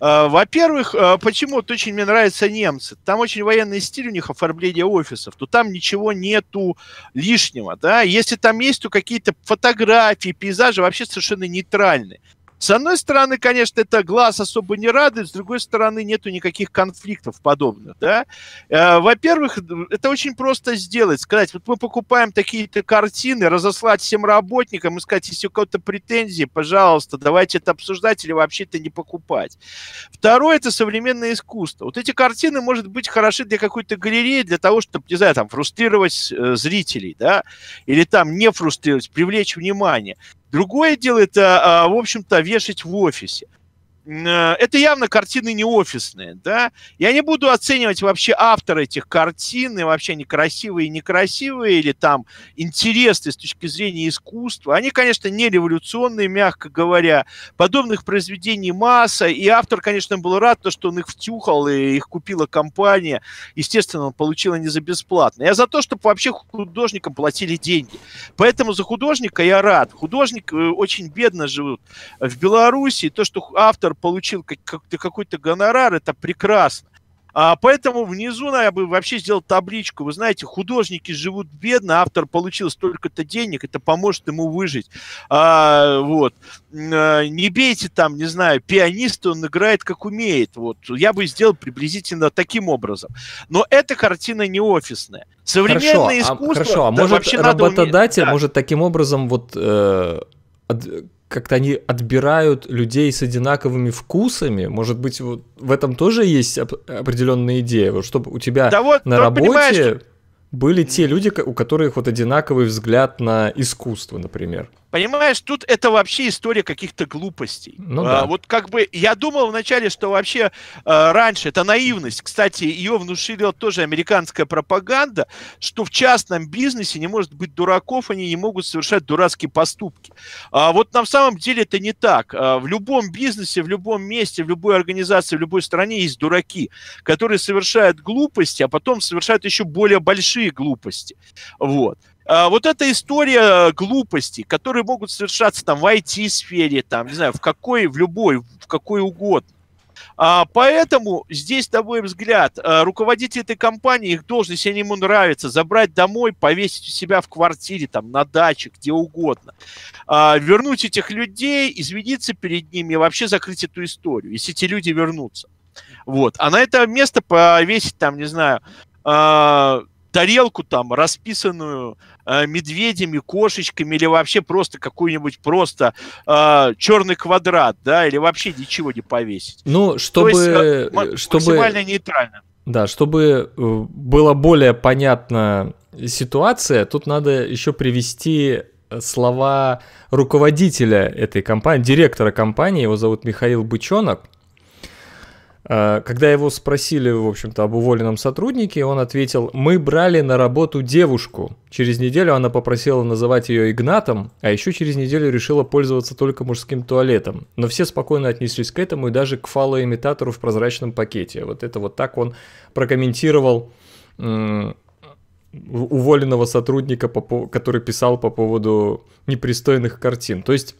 Э, во-первых, э, почему-то очень мне нравятся немцы. Там очень военный стиль у них оформления офисов. То там ничего нету лишнего. Да? Если там есть, то какие-то фотографии, пейзажи вообще совершенно нейтральные. С одной стороны, конечно, это глаз особо не радует, с другой стороны, нету никаких конфликтов подобных, да. Э, во-первых, это очень просто сделать, сказать, вот мы покупаем такие-то картины, разослать всем работникам и сказать, если у кого-то претензии, пожалуйста, давайте это обсуждать или вообще это не покупать. Второе, это современное искусство. Вот эти картины, может быть, хороши для какой-то галереи, для того, чтобы, не знаю, там, фрустрировать э, зрителей, да, или там не фрустрировать, привлечь внимание. Другое дело это, а, в общем-то, вешать в офисе. Э, это явно картины не офисные, да. Я не буду оценивать вообще автора этих картин, и вообще они красивые и некрасивые, или там интересные с точки зрения искусства. Они, конечно, не революционные, мягко говоря. Подобных произведений масса, и автор, конечно, был рад, то, что он их втюхал, и их купила компания. Естественно, он получил они за бесплатно. Я за то, чтобы вообще художникам платили деньги. Поэтому за художника я рад. Художник э, очень бедно живут в Беларуси. То, что автор автор получил какой-то гонорар, это прекрасно. А поэтому внизу ну, я бы вообще сделал табличку. Вы знаете, художники живут бедно, автор получил столько-то денег, это поможет ему выжить. А, вот. А, не бейте там, не знаю, пианиста, он играет как умеет. Вот. Я бы сделал приблизительно таким образом. Но эта картина не офисная. Современное хорошо, а, искусство... А, хорошо, а да, может вообще работодатель, надо уметь, да. таким образом вот... Э, как-то они отбирают людей с одинаковыми вкусами. Может быть, вот в этом тоже есть оп- определенная идея, вот чтобы у тебя да вот, на ну, работе были те люди, у которых вот одинаковый взгляд на искусство, например. Понимаешь, тут это вообще история каких-то глупостей. Ну, а, да. а, вот как бы я думал вначале, что вообще а, раньше это наивность. Кстати, ее внушила тоже американская пропаганда, что в частном бизнесе не может быть дураков, они не могут совершать дурацкие поступки. А, вот на самом деле это не так. А, в любом бизнесе, в любом месте, в любой организации, в любой стране есть дураки, которые совершают глупости, а потом совершают еще более большие глупости. Вот. А, вот эта история глупостей, которые могут совершаться там в IT-сфере, там, не знаю, в какой, в любой, в какой угодно. А, поэтому здесь, на мой взгляд, а, руководитель этой компании, их должность, если ему нравится, забрать домой, повесить у себя в квартире, там, на даче, где угодно. А, вернуть этих людей, извиниться перед ними и вообще закрыть эту историю, если эти люди вернутся. Вот. А на это место повесить, там, не знаю, а, тарелку там, расписанную э, медведями, кошечками, или вообще просто какой-нибудь просто э, черный квадрат, да, или вообще ничего не повесить. Ну, чтобы... То есть, э, э, чтобы... Максимально нейтрально. Да, чтобы э, было более понятна ситуация, тут надо еще привести слова руководителя этой компании, директора компании, его зовут Михаил Бычонок. Э, когда его спросили, в общем-то, об уволенном сотруднике, он ответил, мы брали на работу девушку. Через неделю она попросила называть ее Игнатом, а еще через неделю решила пользоваться только мужским туалетом. Но все спокойно отнеслись к этому и даже к фалоимитатору в прозрачном пакете. Вот это вот так он прокомментировал уволенного сотрудника, который писал по поводу непристойных картин. То есть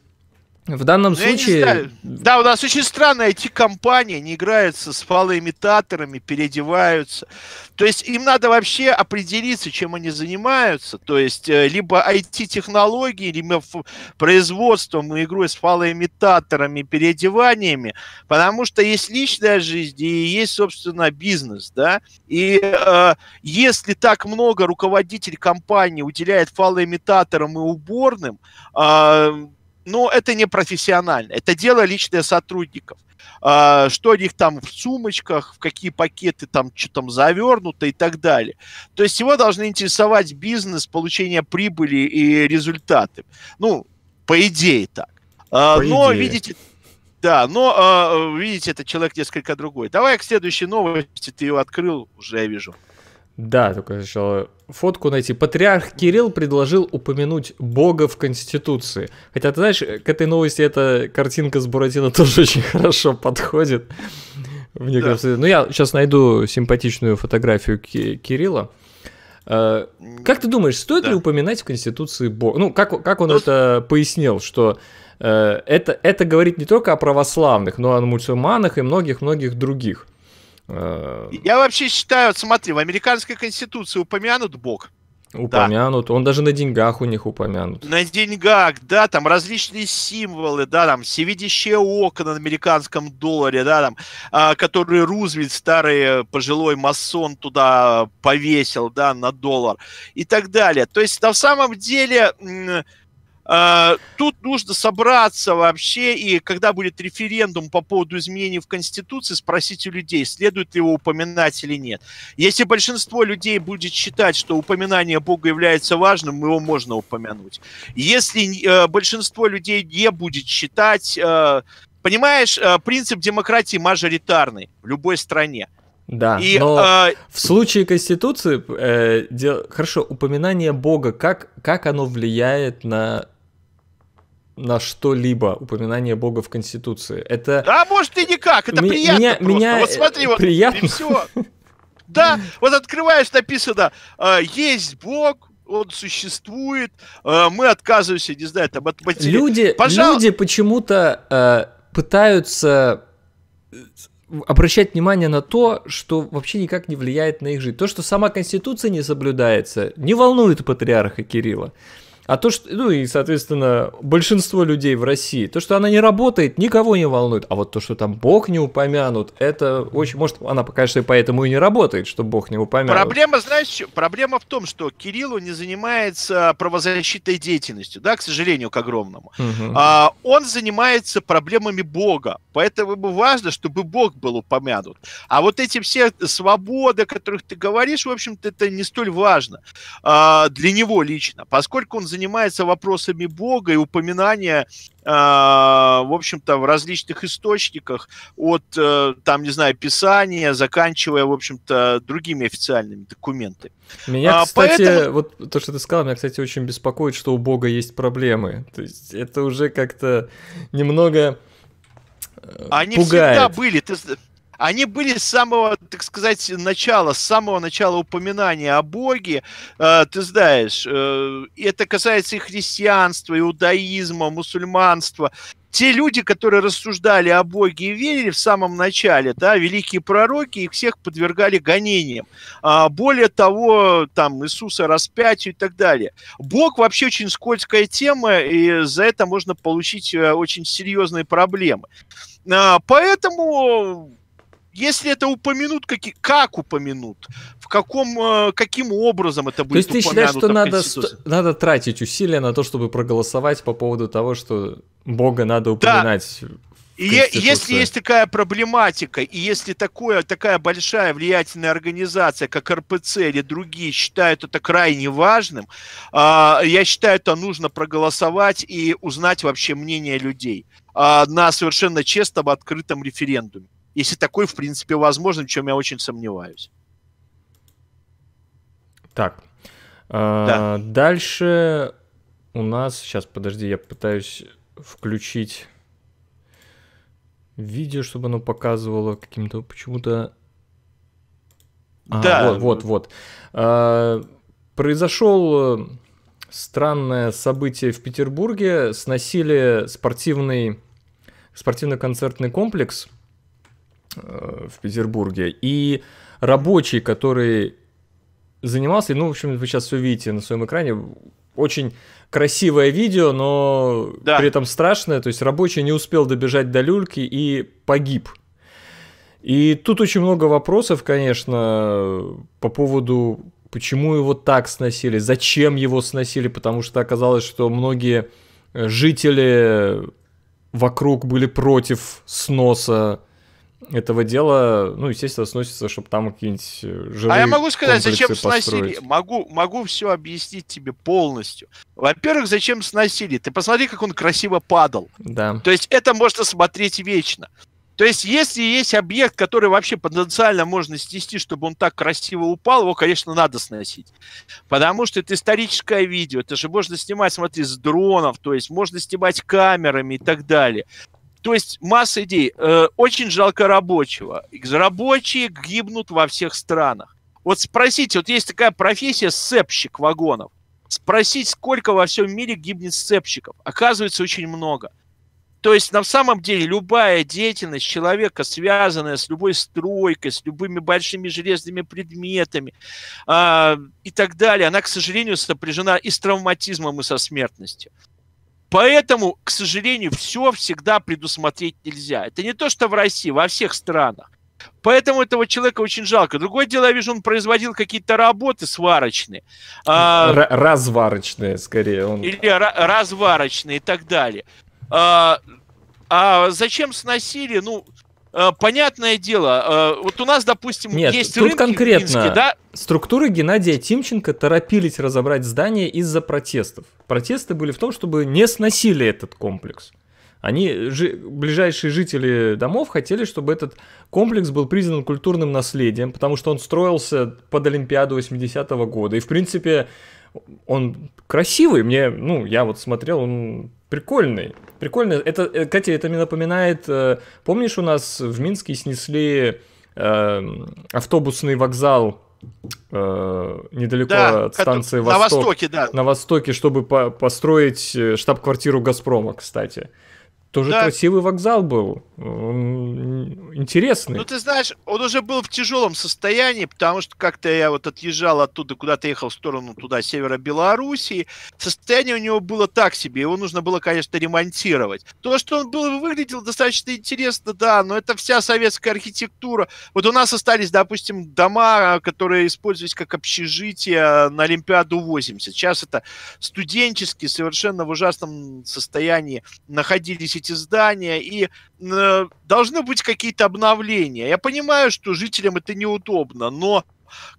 в данном ну, случае... Да, у нас очень странная IT-компания, не играются с фалоимитаторами, переодеваются. То есть им надо вообще определиться, чем они занимаются. То есть э, либо IT-технологии, либо производством и игрой с фалоимитаторами, переодеваниями. Потому что есть личная жизнь и есть, собственно, бизнес. Да? И э, если так много руководитель компании уделяет фалоимитаторам и уборным, э, но это не профессионально, это дело личное сотрудников. А, что у них там в сумочках, в какие пакеты там, что там завернуто и так далее. То есть его должны интересовать бизнес, получение прибыли и результаты. Ну, по идее так. А, по но, идее. видите, да, но, а, видите, это человек несколько другой. Давай к следующей новости, ты ее открыл, уже я вижу. Да, только сначала фотку найти. Патриарх Кирилл предложил упомянуть Бога в Конституции. Хотя, ты знаешь, к этой новости эта картинка с Буратино тоже очень хорошо подходит. Мне кажется. Ну, я сейчас найду симпатичную фотографию Кирилла. Э, как ты думаешь, стоит ли упоминать в Конституции Бога? Ну, как, как он ну, это пояснил, что э, это, это говорит не только о православных, но и о мусульманах и многих-многих других. Э, Я вообще считаю, смотри, в американской конституции упомянут Бог. Упомянут, да. он даже на деньгах у них упомянут. На деньгах, да, там различные символы, да, там всевидящее око на американском долларе, да, там, а, который Рузвельт, старый э, пожилой масон, туда повесил, да, на доллар и так далее. То есть, на самом деле, а, тут нужно собраться вообще, и когда будет референдум по поводу изменений в Конституции, спросить у людей, следует ли его упоминать или нет. Если большинство людей будет считать, что упоминание Бога является важным, его можно упомянуть. Если э, большинство людей не будет считать... Э, понимаешь, э, принцип демократии мажоритарный в любой стране. Да, и, но э... в случае Конституции, э, дел... хорошо, упоминание Бога, как, как оно влияет на на что-либо упоминание Бога в Конституции. Это... Да, может и никак, это Ми- приятно меня, просто. Меня... Вот смотри, вот приятно. и все. Да, вот открываешь, написано, э, есть Бог, он существует, э, мы отказываемся, не знаю, там от материи. Люди, люди почему-то э, пытаются э, обращать внимание на то, что вообще никак не влияет на их жизнь. То, что сама Конституция не соблюдается, не волнует патриарха Кирилла. А то, что, ну и, соответственно, большинство людей в России, то, что она не работает, никого не волнует. А вот то, что там Бог не упомянут, это очень, может, она, конечно, поэтому и не работает, что Бог не упомянут. Проблема, знаешь, проблема в том, что Кириллу не занимается правозащитной деятельностью, да, к сожалению, к огромному. Угу. А, он занимается проблемами Бога, поэтому ему важно, чтобы Бог был упомянут. А вот эти все свободы, о которых ты говоришь, в общем-то, это не столь важно а, для него лично, поскольку он занимается занимается вопросами Бога и упоминания а, в общем-то, в различных источниках, от, э, там, не знаю, писания, заканчивая, в общем-то, другими официальными документами. Меня, а, кстати, поэтому... вот то, что ты сказал, меня, кстати, очень беспокоит, что у Бога есть проблемы. То есть это уже как-то немного э, Они пугает. всегда были, ты... Они были с самого, так сказать, начала, с самого начала упоминания о Боге, э, ты знаешь, э, это касается и христианства, иудаизма, мусульманства. Те люди, которые рассуждали о Боге и верили в самом начале, да, великие пророки, их всех подвергали гонениям. А, более того, там, Иисуса распятию и так далее. Бог вообще очень скользкая тема, и за это можно получить э, очень серьезные проблемы. А, поэтому если это упомянут, как, как упомянут, в каком, э, каким образом это будет упомянуто? То есть ты считаешь, что надо, надо тратить усилия на то, чтобы проголосовать по поводу того, что Бога надо упоминать? Да. И если есть такая проблематика, и если такое, такая большая влиятельная организация, как РПЦ или другие, считают это крайне важным, э, я считаю, это нужно проголосовать и узнать вообще мнение людей э, на совершенно честном открытом референдуме. Если такой, в принципе, возможен, в чем я очень сомневаюсь. Так. А, да. А, дальше у нас... Сейчас, подожди, я пытаюсь включить видео, чтобы оно показывало каким-то почему-то... А, да. Вот, вот, вот. А, произошел э, странное событие в Петербурге. Сносили спортивный спортивно-концертный комплекс – Э, в Петербурге. И рабочий, который занимался, ну, в общем, вы сейчас все видите на своем экране, очень красивое видео, но да. при этом страшное, то есть рабочий не успел добежать до люльки и погиб. И тут очень много вопросов, конечно, по поводу, почему его так сносили, зачем его сносили, потому что оказалось, что многие жители вокруг были против сноса этого дела, ну, естественно, сносится, чтобы там какие-нибудь э, жилые А я могу сказать, зачем сносили? Построить. Могу, могу все объяснить тебе полностью. Во-первых, зачем сносили? Ты посмотри, как он красиво падал. Да. То есть это можно смотреть вечно. То есть, если есть объект, который вообще потенциально можно снести, чтобы он так красиво упал, его, конечно, надо сносить. Потому что это историческое видео, это же можно снимать, смотри, с дронов, то есть можно снимать камерами и так далее. То есть масса идей. Э, очень жалко рабочего. Рабочие гибнут во всех странах. Вот спросите, вот есть такая профессия сцепщик вагонов. Спросить, сколько во всем мире гибнет сцепщиков. Оказывается, очень много. То есть на самом деле любая деятельность человека, связанная с любой стройкой, с любыми большими железными предметами э, и так далее, она, к сожалению, сопряжена и с травматизмом, и со смертностью. Поэтому, к сожалению, все всегда предусмотреть нельзя. Это не то, что в России, во всех странах. Поэтому этого человека очень жалко. Другое дело, я вижу, он производил какие-то работы сварочные. А, Р- разварочные, скорее. Он... Или разварочные и так далее. А, а зачем сносили? Ну, Э, понятное дело, э, вот у нас, допустим, Нет, есть тут рынки конкретно в Минске, да? Структуры Геннадия Тимченко торопились разобрать здание из-за протестов. Протесты были в том, чтобы не сносили этот комплекс. Они, жи, ближайшие жители домов, хотели, чтобы этот комплекс был признан культурным наследием, потому что он строился под Олимпиаду 80-го года. И, в принципе, он красивый. Мне, ну, я вот смотрел, он Прикольный. Прикольно. Это, э, Катя, это мне напоминает, э, помнишь, у нас в Минске снесли э, автобусный вокзал э, недалеко да, от станции это, Восток. На востоке, да. На востоке, чтобы по построить э, штаб-квартиру Газпрома, кстати. Тоже да. красивый вокзал был. Он интересный. Ну, ты знаешь, он уже был в тяжелом состоянии, потому что как-то я вот отъезжал оттуда, куда-то ехал в сторону туда, севера Белоруссии. Состояние у него было так себе, его нужно было, конечно, ремонтировать. То, что он был, выглядел достаточно интересно, да, но это вся советская архитектура. Вот у нас остались, допустим, дома, которые использовались как общежитие на Олимпиаду 80. Сейчас это студенческие, совершенно в ужасном состоянии находились эти здания и э, должны быть какие-то обновления. Я понимаю, что жителям это неудобно, но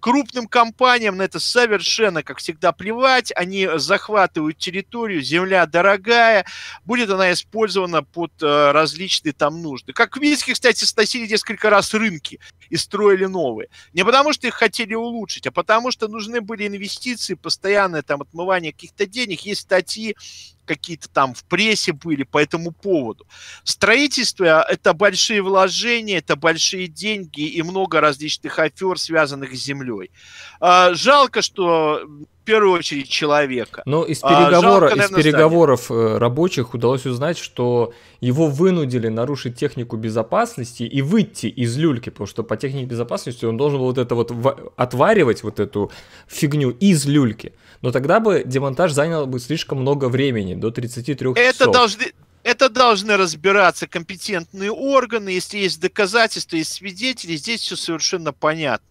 крупным компаниям на это совершенно, как всегда, плевать. Они захватывают территорию, земля дорогая, будет она использована под э, различные там нужды. Как в Минске, кстати, сносили несколько раз рынки и строили новые. Не потому, что их хотели улучшить, а потому, что нужны были инвестиции, постоянное там отмывание каких-то денег. Есть статьи какие-то там в прессе были по этому поводу. Строительство – это большие вложения, это большие деньги и много различных афер, связанных с землей. А, жалко, что первую очередь человека. Но ну, из, переговора, жалко, наверное, из переговоров станет. Э, рабочих удалось узнать, что его вынудили нарушить технику безопасности и выйти из люльки, потому что по технике безопасности он должен был вот это вот отваривать вот эту фигню из люльки. Но тогда бы демонтаж занял бы слишком много времени, до 33 это часов. Это должны это должны разбираться компетентные органы, если есть доказательства, есть свидетели, здесь все совершенно понятно.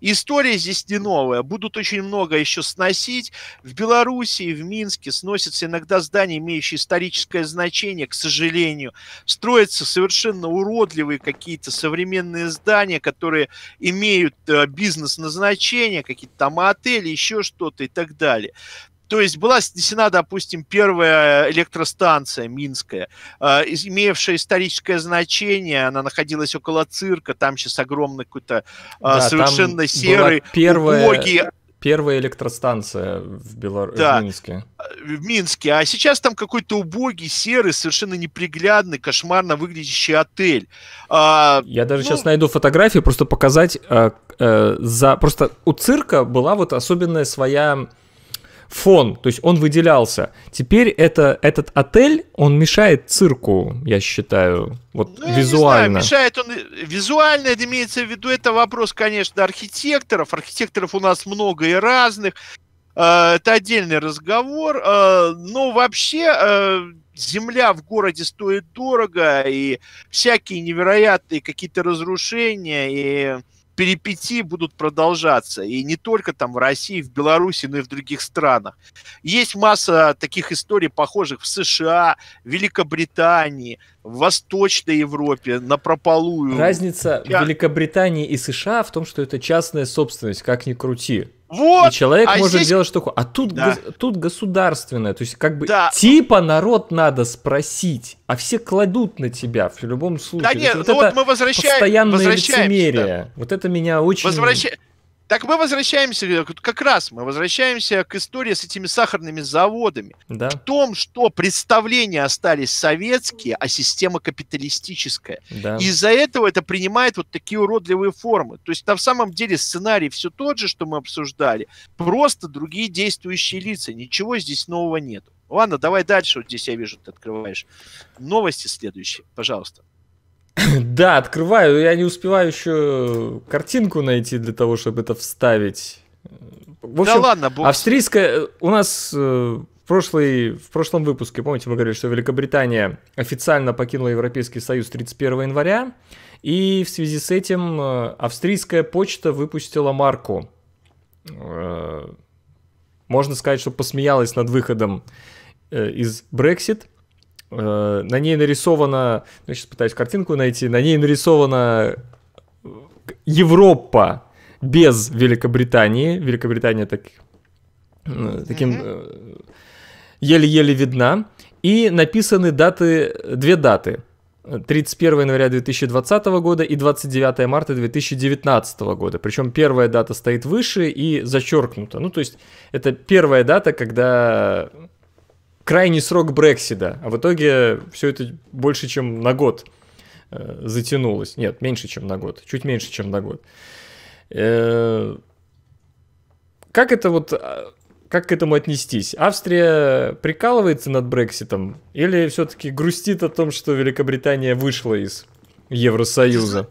История здесь не новая, будут очень много еще сносить. В Беларуси в Минске сносятся иногда здания, имеющие историческое значение, к сожалению. Строятся совершенно уродливые какие-то современные здания, которые имеют э, бизнес-назначение, какие-то там отели, еще что-то и так далее. То есть была снесена, допустим, первая э, электростанция минская, э, имевшая историческое значение, она находилась около цирка, там сейчас огромный какой-то э, да, совершенно серый, первая... убогий Первая электростанция в, Белор... да, в Минске. В Минске. А сейчас там какой-то убогий, серый, совершенно неприглядный, кошмарно выглядящий отель. А, Я даже ну... сейчас найду фотографию просто показать. А, а, за... Просто у цирка была вот особенная своя фон, то есть он выделялся. Теперь это, этот отель, он мешает цирку, я считаю, вот ну, визуально. Я знаю, мешает он визуально, это имеется в виду, это вопрос, конечно, архитекторов. Архитекторов у нас много и разных. А, это отдельный разговор. А, но вообще а, земля в городе стоит дорого, и всякие невероятные какие-то разрушения, и перипетии будут продолжаться. И не только там в России, в Беларуси, но и в других странах. Есть масса таких историй, похожих в США, Великобритании, в Восточной Европе, на прополую. Разница Я... Великобритании и США в том, что это частная собственность, как ни крути. Вот. И человек а может здесь... делать что А тут, да. гос... тут государственное. То есть, как бы да. типа народ надо спросить, а все кладут на тебя в любом случае. Да нет, вот ну это вот мы возвращаем, постоянное лицемерие. Да. Вот это меня очень. Возвращ... Так мы возвращаемся, э, как раз мы возвращаемся к истории с этими сахарными заводами. Да. В том, что представления остались советские, а система капиталистическая. Да. Из-за этого это принимает вот такие уродливые формы. То есть на самом деле сценарий все тот же, что мы обсуждали, просто другие действующие лица. Ничего здесь нового нет. Ладно, давай дальше, вот здесь я вижу, ты открываешь новости следующие, пожалуйста. Да, открываю. Я не успеваю еще картинку найти для того, чтобы это вставить. В общем, да ладно, бог... австрийская... Э, у нас э, в, прошлый, в прошлом выпуске, помните, мы говорили, что Великобритания официально покинула Европейский Союз 31 января, и в связи с этим э, австрийская почта выпустила марку. Можно сказать, что посмеялась над выходом из Brexit – Э, на ней нарисована, ну, сейчас пытаюсь картинку найти, на ней нарисована э, Европа без Великобритании. Великобритания так, э, таким еле-еле видна. И написаны даты, две даты. 31 января 2020 года и 29 марта 2019 года. Причем первая дата стоит выше и зачеркнута. Ну, то есть это первая дата, когда крайний срок Брексида, а в итоге все это больше, чем на год э, затянулось. Нет, меньше, чем на год, чуть меньше, чем на год. Э, как это вот, а, как к этому отнестись? Австрия прикалывается над Брекситом или все-таки грустит о том, что Великобритания вышла из Евросоюза?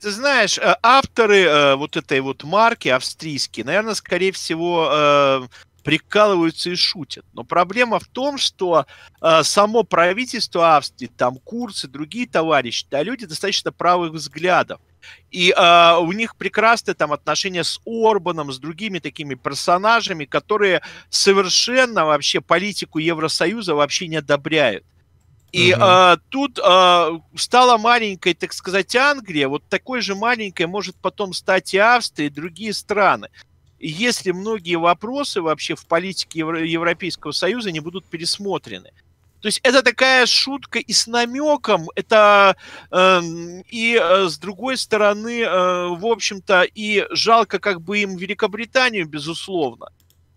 Ты знаешь, э, авторы э, вот этой вот марки австрийские, наверное, скорее всего, э, прикалываются и шутят. Но проблема в том, что э, само правительство Австрии, там Курц и другие товарищи, да, люди достаточно правых взглядов. И э, у них прекрасное там отношение с Орбаном, с другими такими персонажами, которые совершенно вообще политику Евросоюза вообще не одобряют. И угу. э, тут э, стала маленькой, так сказать, Англия, вот такой же маленькой может потом стать и Австрия, и другие страны если многие вопросы вообще в политике Европейского Союза не будут пересмотрены. То есть это такая шутка и с намеком, это э, и э, с другой стороны, э, в общем-то, и жалко как бы им Великобританию, безусловно.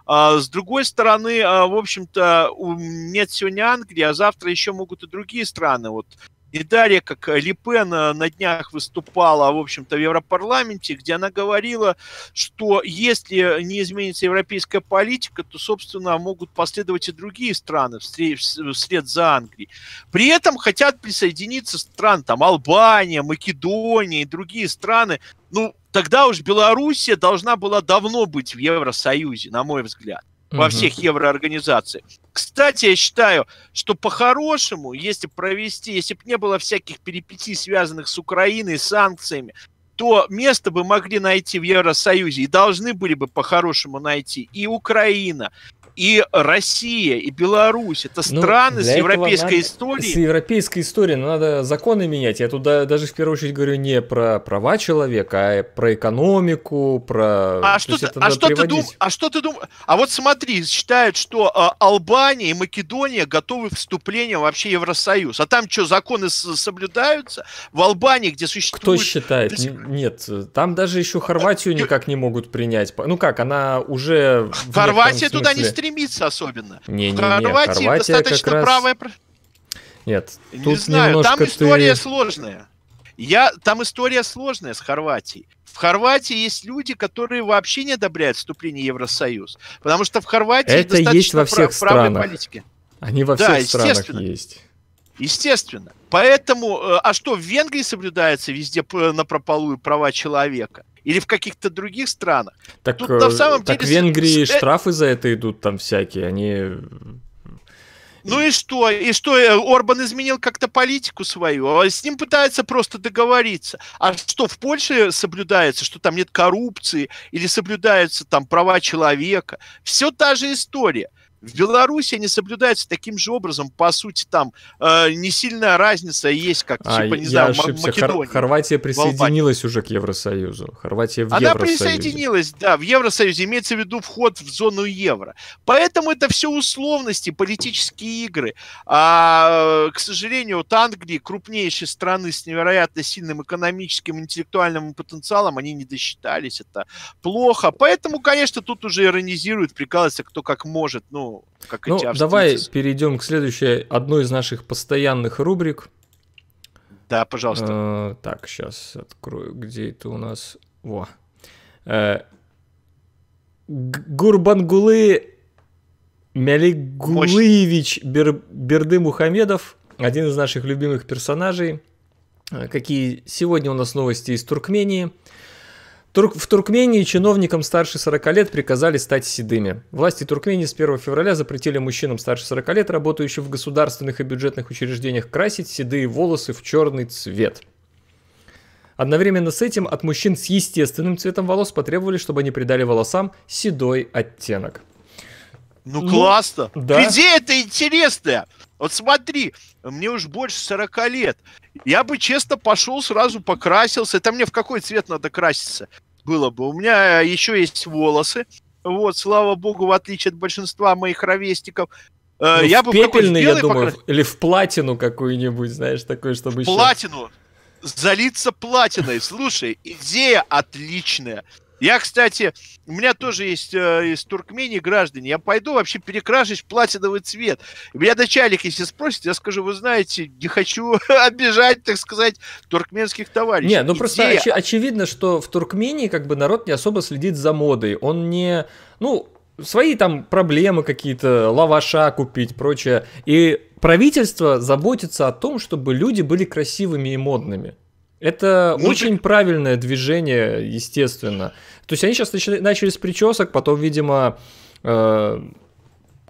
А, с другой стороны, а, в общем-то, нет сегодня Англии, а завтра еще могут и другие страны. Вот и далее, как Липен э, на днях выступала, в общем-то, в Европарламенте, где она говорила, что если не изменится европейская политика, то, собственно, могут последовать и другие страны вслед за Англией. При этом хотят присоединиться стран, там, Албания, Македония и другие страны. Ну, тогда уж Белоруссия должна была давно быть в Евросоюзе, на мой взгляд во всех евроорганизациях. Кстати, я считаю, что по-хорошему, если провести, если бы не было всяких перипетий, связанных с Украиной, санкциями, то место бы могли найти в Евросоюзе и должны были бы по-хорошему найти и Украина, и Россия, и Беларусь. Это ну, страны ну, с европейской надо... историей. С европейской историей надо законы менять. Я туда даже в первую очередь говорю не про права человека, а про экономику, про... А, а что, ты, а, что, ты дум... а что ты думаешь? А вот смотри, считают, что а, Албания и Македония готовы к вступлению вообще в Евросоюз. А там что, законы соблюдаются? В Албании, где существует... Кто считает? Нет, там даже еще э, Хорватию никак не могут принять. Ну как, она уже... Хорватия туда не стреляет стремится особенно. Не, не Хорватии не, Хорватия достаточно раз... правая... Нет, не тут знаю, там история ты... сложная. Я, там история сложная с Хорватией. В Хорватии есть люди, которые вообще не одобряют вступление в Евросоюз. Потому что в Хорватии Это достаточно есть во всех прав, странах. политики. Они во всех да, странах есть. Естественно. Поэтому, э, а что, в Венгрии соблюдается везде на прополую права человека? или в каких-то других странах. Так, Тут, ну, на э, самом так деле, в Венгрии с... Э, штрафы за это идут там всякие, они... Э, ну и что? И что, Орбан изменил как-то политику свою? А с ним пытаются просто договориться. А что, в Польше соблюдается, что там нет коррупции или соблюдаются там права человека? Все та же история. В Беларуси они соблюдаются таким же образом. По сути, там э, не сильная разница а есть, как, а, типа, не я знаю, ошибся. Македония. Хорватия присоединилась уже к Евросоюзу. Хорватия в Она Евросоюзе. присоединилась, да, в Евросоюзе. Имеется в виду вход в зону евро. Поэтому это все условности, политические игры. А, к сожалению, вот Англии, крупнейшей страны с невероятно сильным экономическим, интеллектуальным потенциалом, они не досчитались. Это плохо. Поэтому, конечно, тут уже иронизируют, прикалываются кто как может. Ну, ну, как ну, и Ну, давай перейдем к следующей, одной из наших постоянных рубрик. Да, пожалуйста. Э, так, сейчас открою, где это у нас. Во. Э, Гурбангулы Мялигулыевич Бер, Берды Мухамедов, один из наших любимых персонажей. Э, какие сегодня у нас новости из Туркмении? Турк... В Туркмении чиновникам старше 40 лет приказали стать седыми. Власти Туркмении с 1 февраля запретили мужчинам старше 40 лет, работающим в государственных и бюджетных учреждениях, красить седые волосы в черный цвет. Одновременно с этим от мужчин с естественным цветом волос потребовали, чтобы они придали волосам седой оттенок. Ну, ну классно! Да. Где это интересно? Вот смотри, мне уж больше 40 лет. Я бы честно пошел, сразу покрасился. Это мне в какой цвет надо краситься было бы. У меня э, еще есть волосы. Вот, слава богу, в отличие от большинства моих ровесников. Э, ну, я в бы пепельный, я думаю, покрас... или в платину какую-нибудь, знаешь, такое, чтобы в еще... платину! Залиться платиной. Слушай, идея отличная. Я, кстати, у меня тоже есть э, из Туркмении граждане. Я пойду вообще перекрашусь в платиновый цвет. Меня начальник, если спросит, я скажу, вы знаете, не хочу обижать, так сказать, туркменских товарищей. Не, ну Идея. просто оч- очевидно, что в Туркмении как бы народ не особо следит за модой. Он не, ну, свои там проблемы какие-то, лаваша купить, прочее. И правительство заботится о том, чтобы люди были красивыми и модными. Это ну, очень ты... правильное движение, естественно. То есть они сейчас начали, начали с причесок, потом, видимо, э,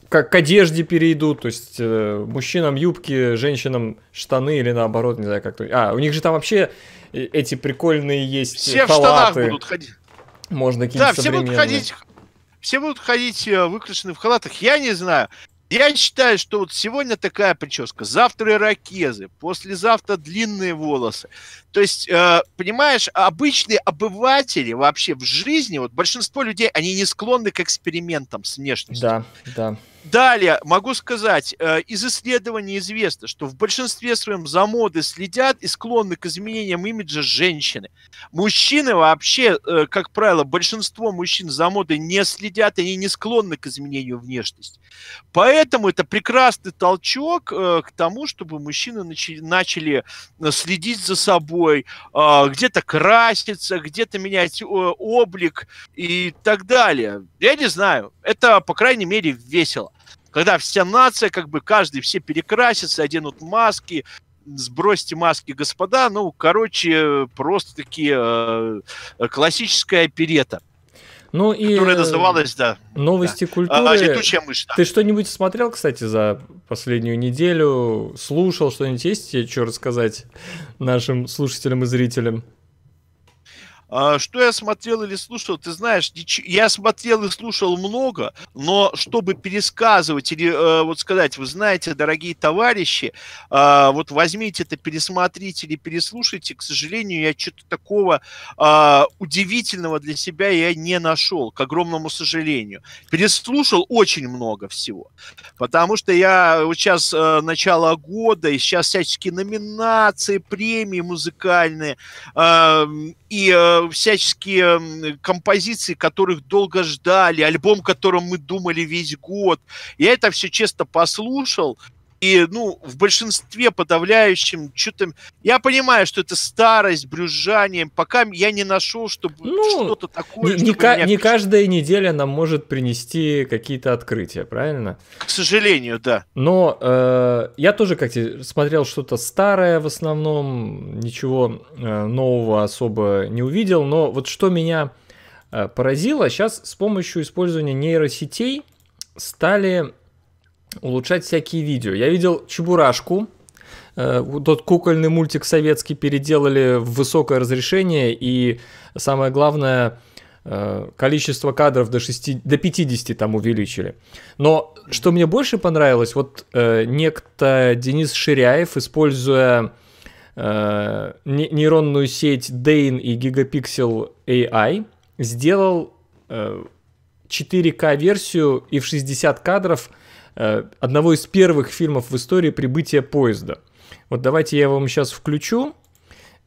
как к одежде перейдут. То есть э, мужчинам юбки, женщинам штаны или наоборот, не знаю как-то. А, у них же там вообще э, эти прикольные есть Все халаты. в штанах будут ходить. Можно какие-то Да, все будут ходить все будут ходить э, выкрашены в халатах. Я не знаю. Я считаю, что вот сегодня такая прическа, завтра ирокезы, послезавтра длинные волосы. То есть, э, понимаешь, обычные обыватели вообще в жизни, вот большинство людей, они не склонны к экспериментам с внешностью. Да, да. Далее, могу сказать, э, из исследований известно, что в большинстве своем за моды следят и склонны к изменениям имиджа женщины. Мужчины вообще, э, как правило, большинство мужчин за моды не следят, они не склонны к изменению внешности. Поэтому это прекрасный толчок э, к тому, чтобы мужчины начали э, следить за собой, а, где-то краситься, где-то менять э, облик и так далее. Я не знаю. Это, по крайней мере, весело. Когда вся нация, как бы каждый, все перекрасятся, оденут маски, сбросьте маски, господа. Ну, короче, просто такие классическая оперета. Ну и... Которая э, называлась, да. Новости да. культуры. А, летучая мышь, да. Ты что-нибудь смотрел, кстати, за последнюю неделю? Слушал что-нибудь? Есть тебе что рассказать нашим слушателям и зрителям? А, что я смотрел или слушал, ты знаешь, я смотрел и слушал много, но чтобы пересказывать или э, вот сказать, вы знаете, дорогие товарищи, а, вот возьмите это, пересмотрите или переслушайте, к сожалению, я что-то такого а, удивительного для себя я не нашел, к огромному сожалению. Переслушал очень много всего, потому что я э, вот сейчас э, начало года, и сейчас всяческие номинации, премии музыкальные, и э, всяческие композиции, которых долго ждали, альбом, которым мы думали весь год. Я это все честно послушал, и, ну, в большинстве подавляющем, что-то... Я понимаю, что это старость, брюзжание. Пока я не нашел, чтобы ну, что-то такое... Не, не, ка- меня... не каждая неделя нам может принести какие-то открытия, правильно? К сожалению, да. Но э, я тоже как -то смотрел что-то старое в основном, ничего э, нового особо не увидел. Но вот что меня э, поразило, сейчас с помощью использования нейросетей стали улучшать всякие видео. Я видел Чебурашку, э, тот кукольный мультик советский переделали в высокое разрешение, и самое главное, э, количество кадров до, 6, до 50 там увеличили. Но что мне больше понравилось, вот э, некто Денис Ширяев, используя нейронную сеть Dane и Gigapixel AI, сделал 4К-версию и в 60 кадров – Э, одного из первых фильмов в истории «Прибытие поезда». Вот давайте я вам сейчас включу.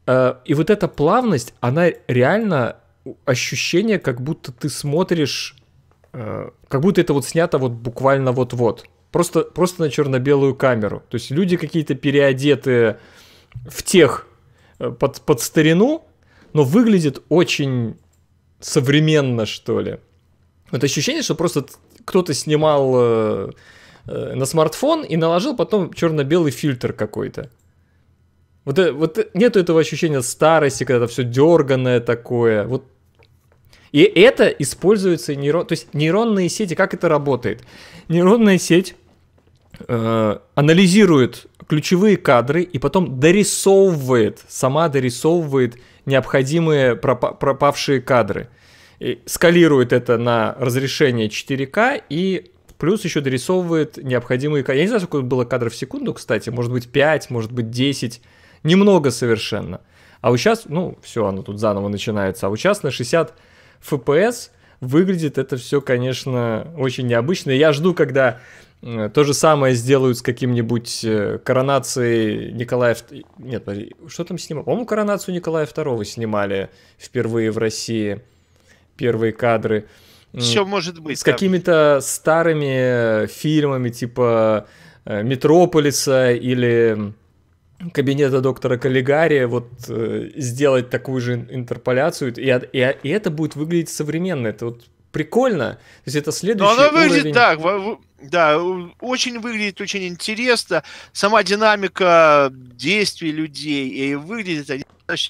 Э, и вот эта плавность, она реально ощущение, как будто ты смотришь, э, как будто это вот снято вот буквально вот-вот. Просто, просто на черно-белую камеру. То есть люди какие-то переодетые в тех под, под старину, но выглядит очень современно, что ли. Это ощущение, что просто кто-то снимал Э, на смартфон и наложил потом черно-белый фильтр какой-то. Вот, э, вот э, нету этого ощущения старости, когда все дерганное такое. Вот. И это используется нейрон... То есть нейронные сети, как это работает? Нейронная сеть э, анализирует ключевые кадры и потом дорисовывает, сама дорисовывает необходимые пропа- пропавшие кадры. И скалирует это на разрешение 4К и Плюс еще дорисовывает необходимые... Я не знаю, сколько было кадров в секунду, кстати. Может быть 5, может быть 10. Немного совершенно. А вот сейчас, ну, все, оно тут заново начинается. А вот сейчас на 60 FPS выглядит это все, конечно, очень необычно. я жду, когда э, то же самое сделают с каким-нибудь э, коронацией Николая... Нет, что там снимали? По-моему, коронацию Николая II снимали впервые в России. Первые кадры все может быть. С там. какими-то старыми фильмами типа э, Метрополиса или кабинета доктора Каллигари вот э, сделать такую же интерполяцию, и, и, и это будет выглядеть современно, это вот прикольно, то есть это следующий Но оно уровень... выглядит так, да, очень выглядит очень интересно, сама динамика действий людей, и выглядит они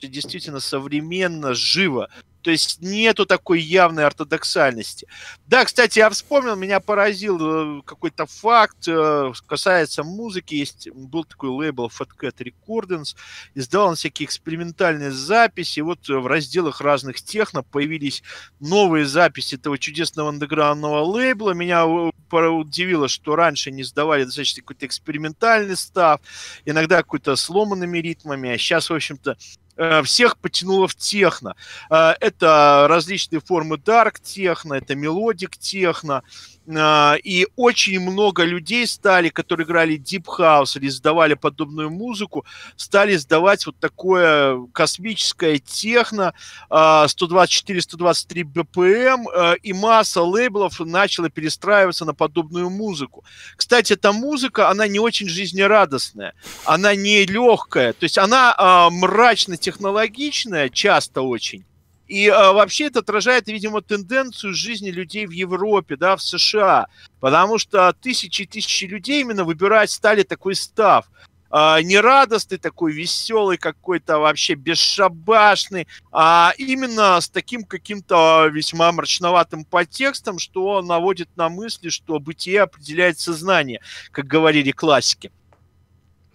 действительно современно, живо. То есть нету такой явной ортодоксальности. Да, кстати, я вспомнил, меня поразил э, какой-то факт, э, касается музыки. Есть, был такой лейбл Fat Cat Recordings, издавал он всякие экспериментальные записи. Вот э, в разделах разных техно появились новые записи этого чудесного андеграундного лейбла. Меня удивило, что раньше не сдавали достаточно какой-то экспериментальный став, иногда какой-то сломанными ритмами, а сейчас, в общем-то, Э, всех потянуло в техно. Э, это различные формы дарк техно, это мелодик техно, а, и очень много людей стали, которые играли Deep House или издавали подобную музыку, стали сдавать вот такое космическое техно 124-123 а, BPM, а, и масса лейблов начала перестраиваться на подобную музыку. Кстати, эта музыка, она не очень жизнерадостная, она не легкая, то есть она мрачно-технологичная часто очень, и а, вообще это отражает, видимо, тенденцию жизни людей в Европе, да, в США. Потому что тысячи и тысячи людей именно выбирать стали такой став. А, не радостный такой, веселый какой-то, а вообще бесшабашный, а именно с таким каким-то а, весьма мрачноватым подтекстом, что наводит на мысли, что бытие определяет сознание, как говорили классики.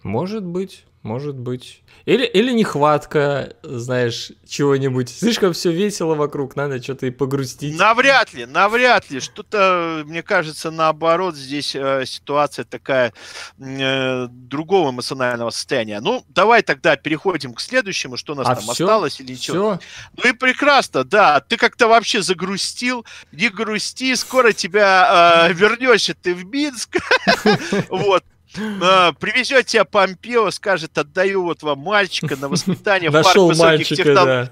Может быть. Может быть. Или, или нехватка, знаешь, чего-нибудь. Слишком все весело вокруг, надо что-то и погрустить. Навряд ли, навряд ли. Что-то, мне кажется, наоборот, здесь э, ситуация такая э, другого эмоционального состояния. Ну, давай тогда переходим к следующему, что у нас а там все? осталось или что. Ну и прекрасно, да. Ты как-то вообще загрустил. Не грусти, скоро тебя э, вернешь ты в Минск. Вот. Привезет тебя Помпео, скажет, отдаю вот вам мальчика на воспитание в парк высоких технологий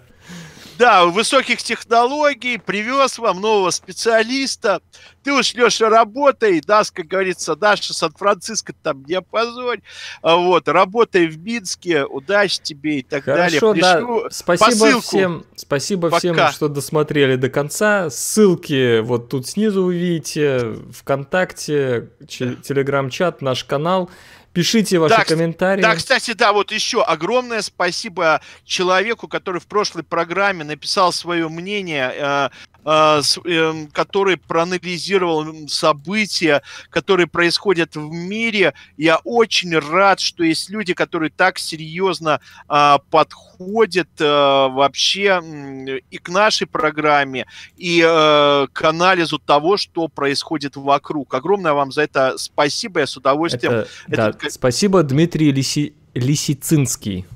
да, высоких технологий, привез вам нового специалиста. Ты уж, Леша, работай, да, как говорится, Даша, Сан-Франциско там не опозорь. А вот, работай в Минске, удачи тебе и так Хорошо, далее. Хорошо, да. Спасибо посылку. всем, спасибо Пока. всем, что досмотрели до конца. Ссылки вот тут снизу вы видите. ВКонтакте, телеграм-чат, наш канал. Пишите ваши да, комментарии. Да, кстати, да, вот еще огромное спасибо человеку, который в прошлой программе написал свое мнение э, Э, эм, который проанализировал события, которые происходят в мире. Я очень рад, что есть люди, которые так серьезно а, подходят э, вообще и к нашей программе, и э, к анализу того, что происходит вокруг. Огромное вам за это спасибо, я с удовольствием. Это, Этот... да, Спасибо, Дмитрий Лиси... Лисицинский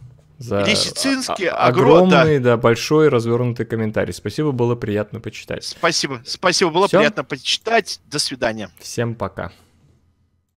за Лисицинский а огромный, огром, да. да, большой развернутый комментарий. Спасибо, было приятно почитать. Спасибо, спасибо, было Всё? приятно почитать. До свидания. Всем пока.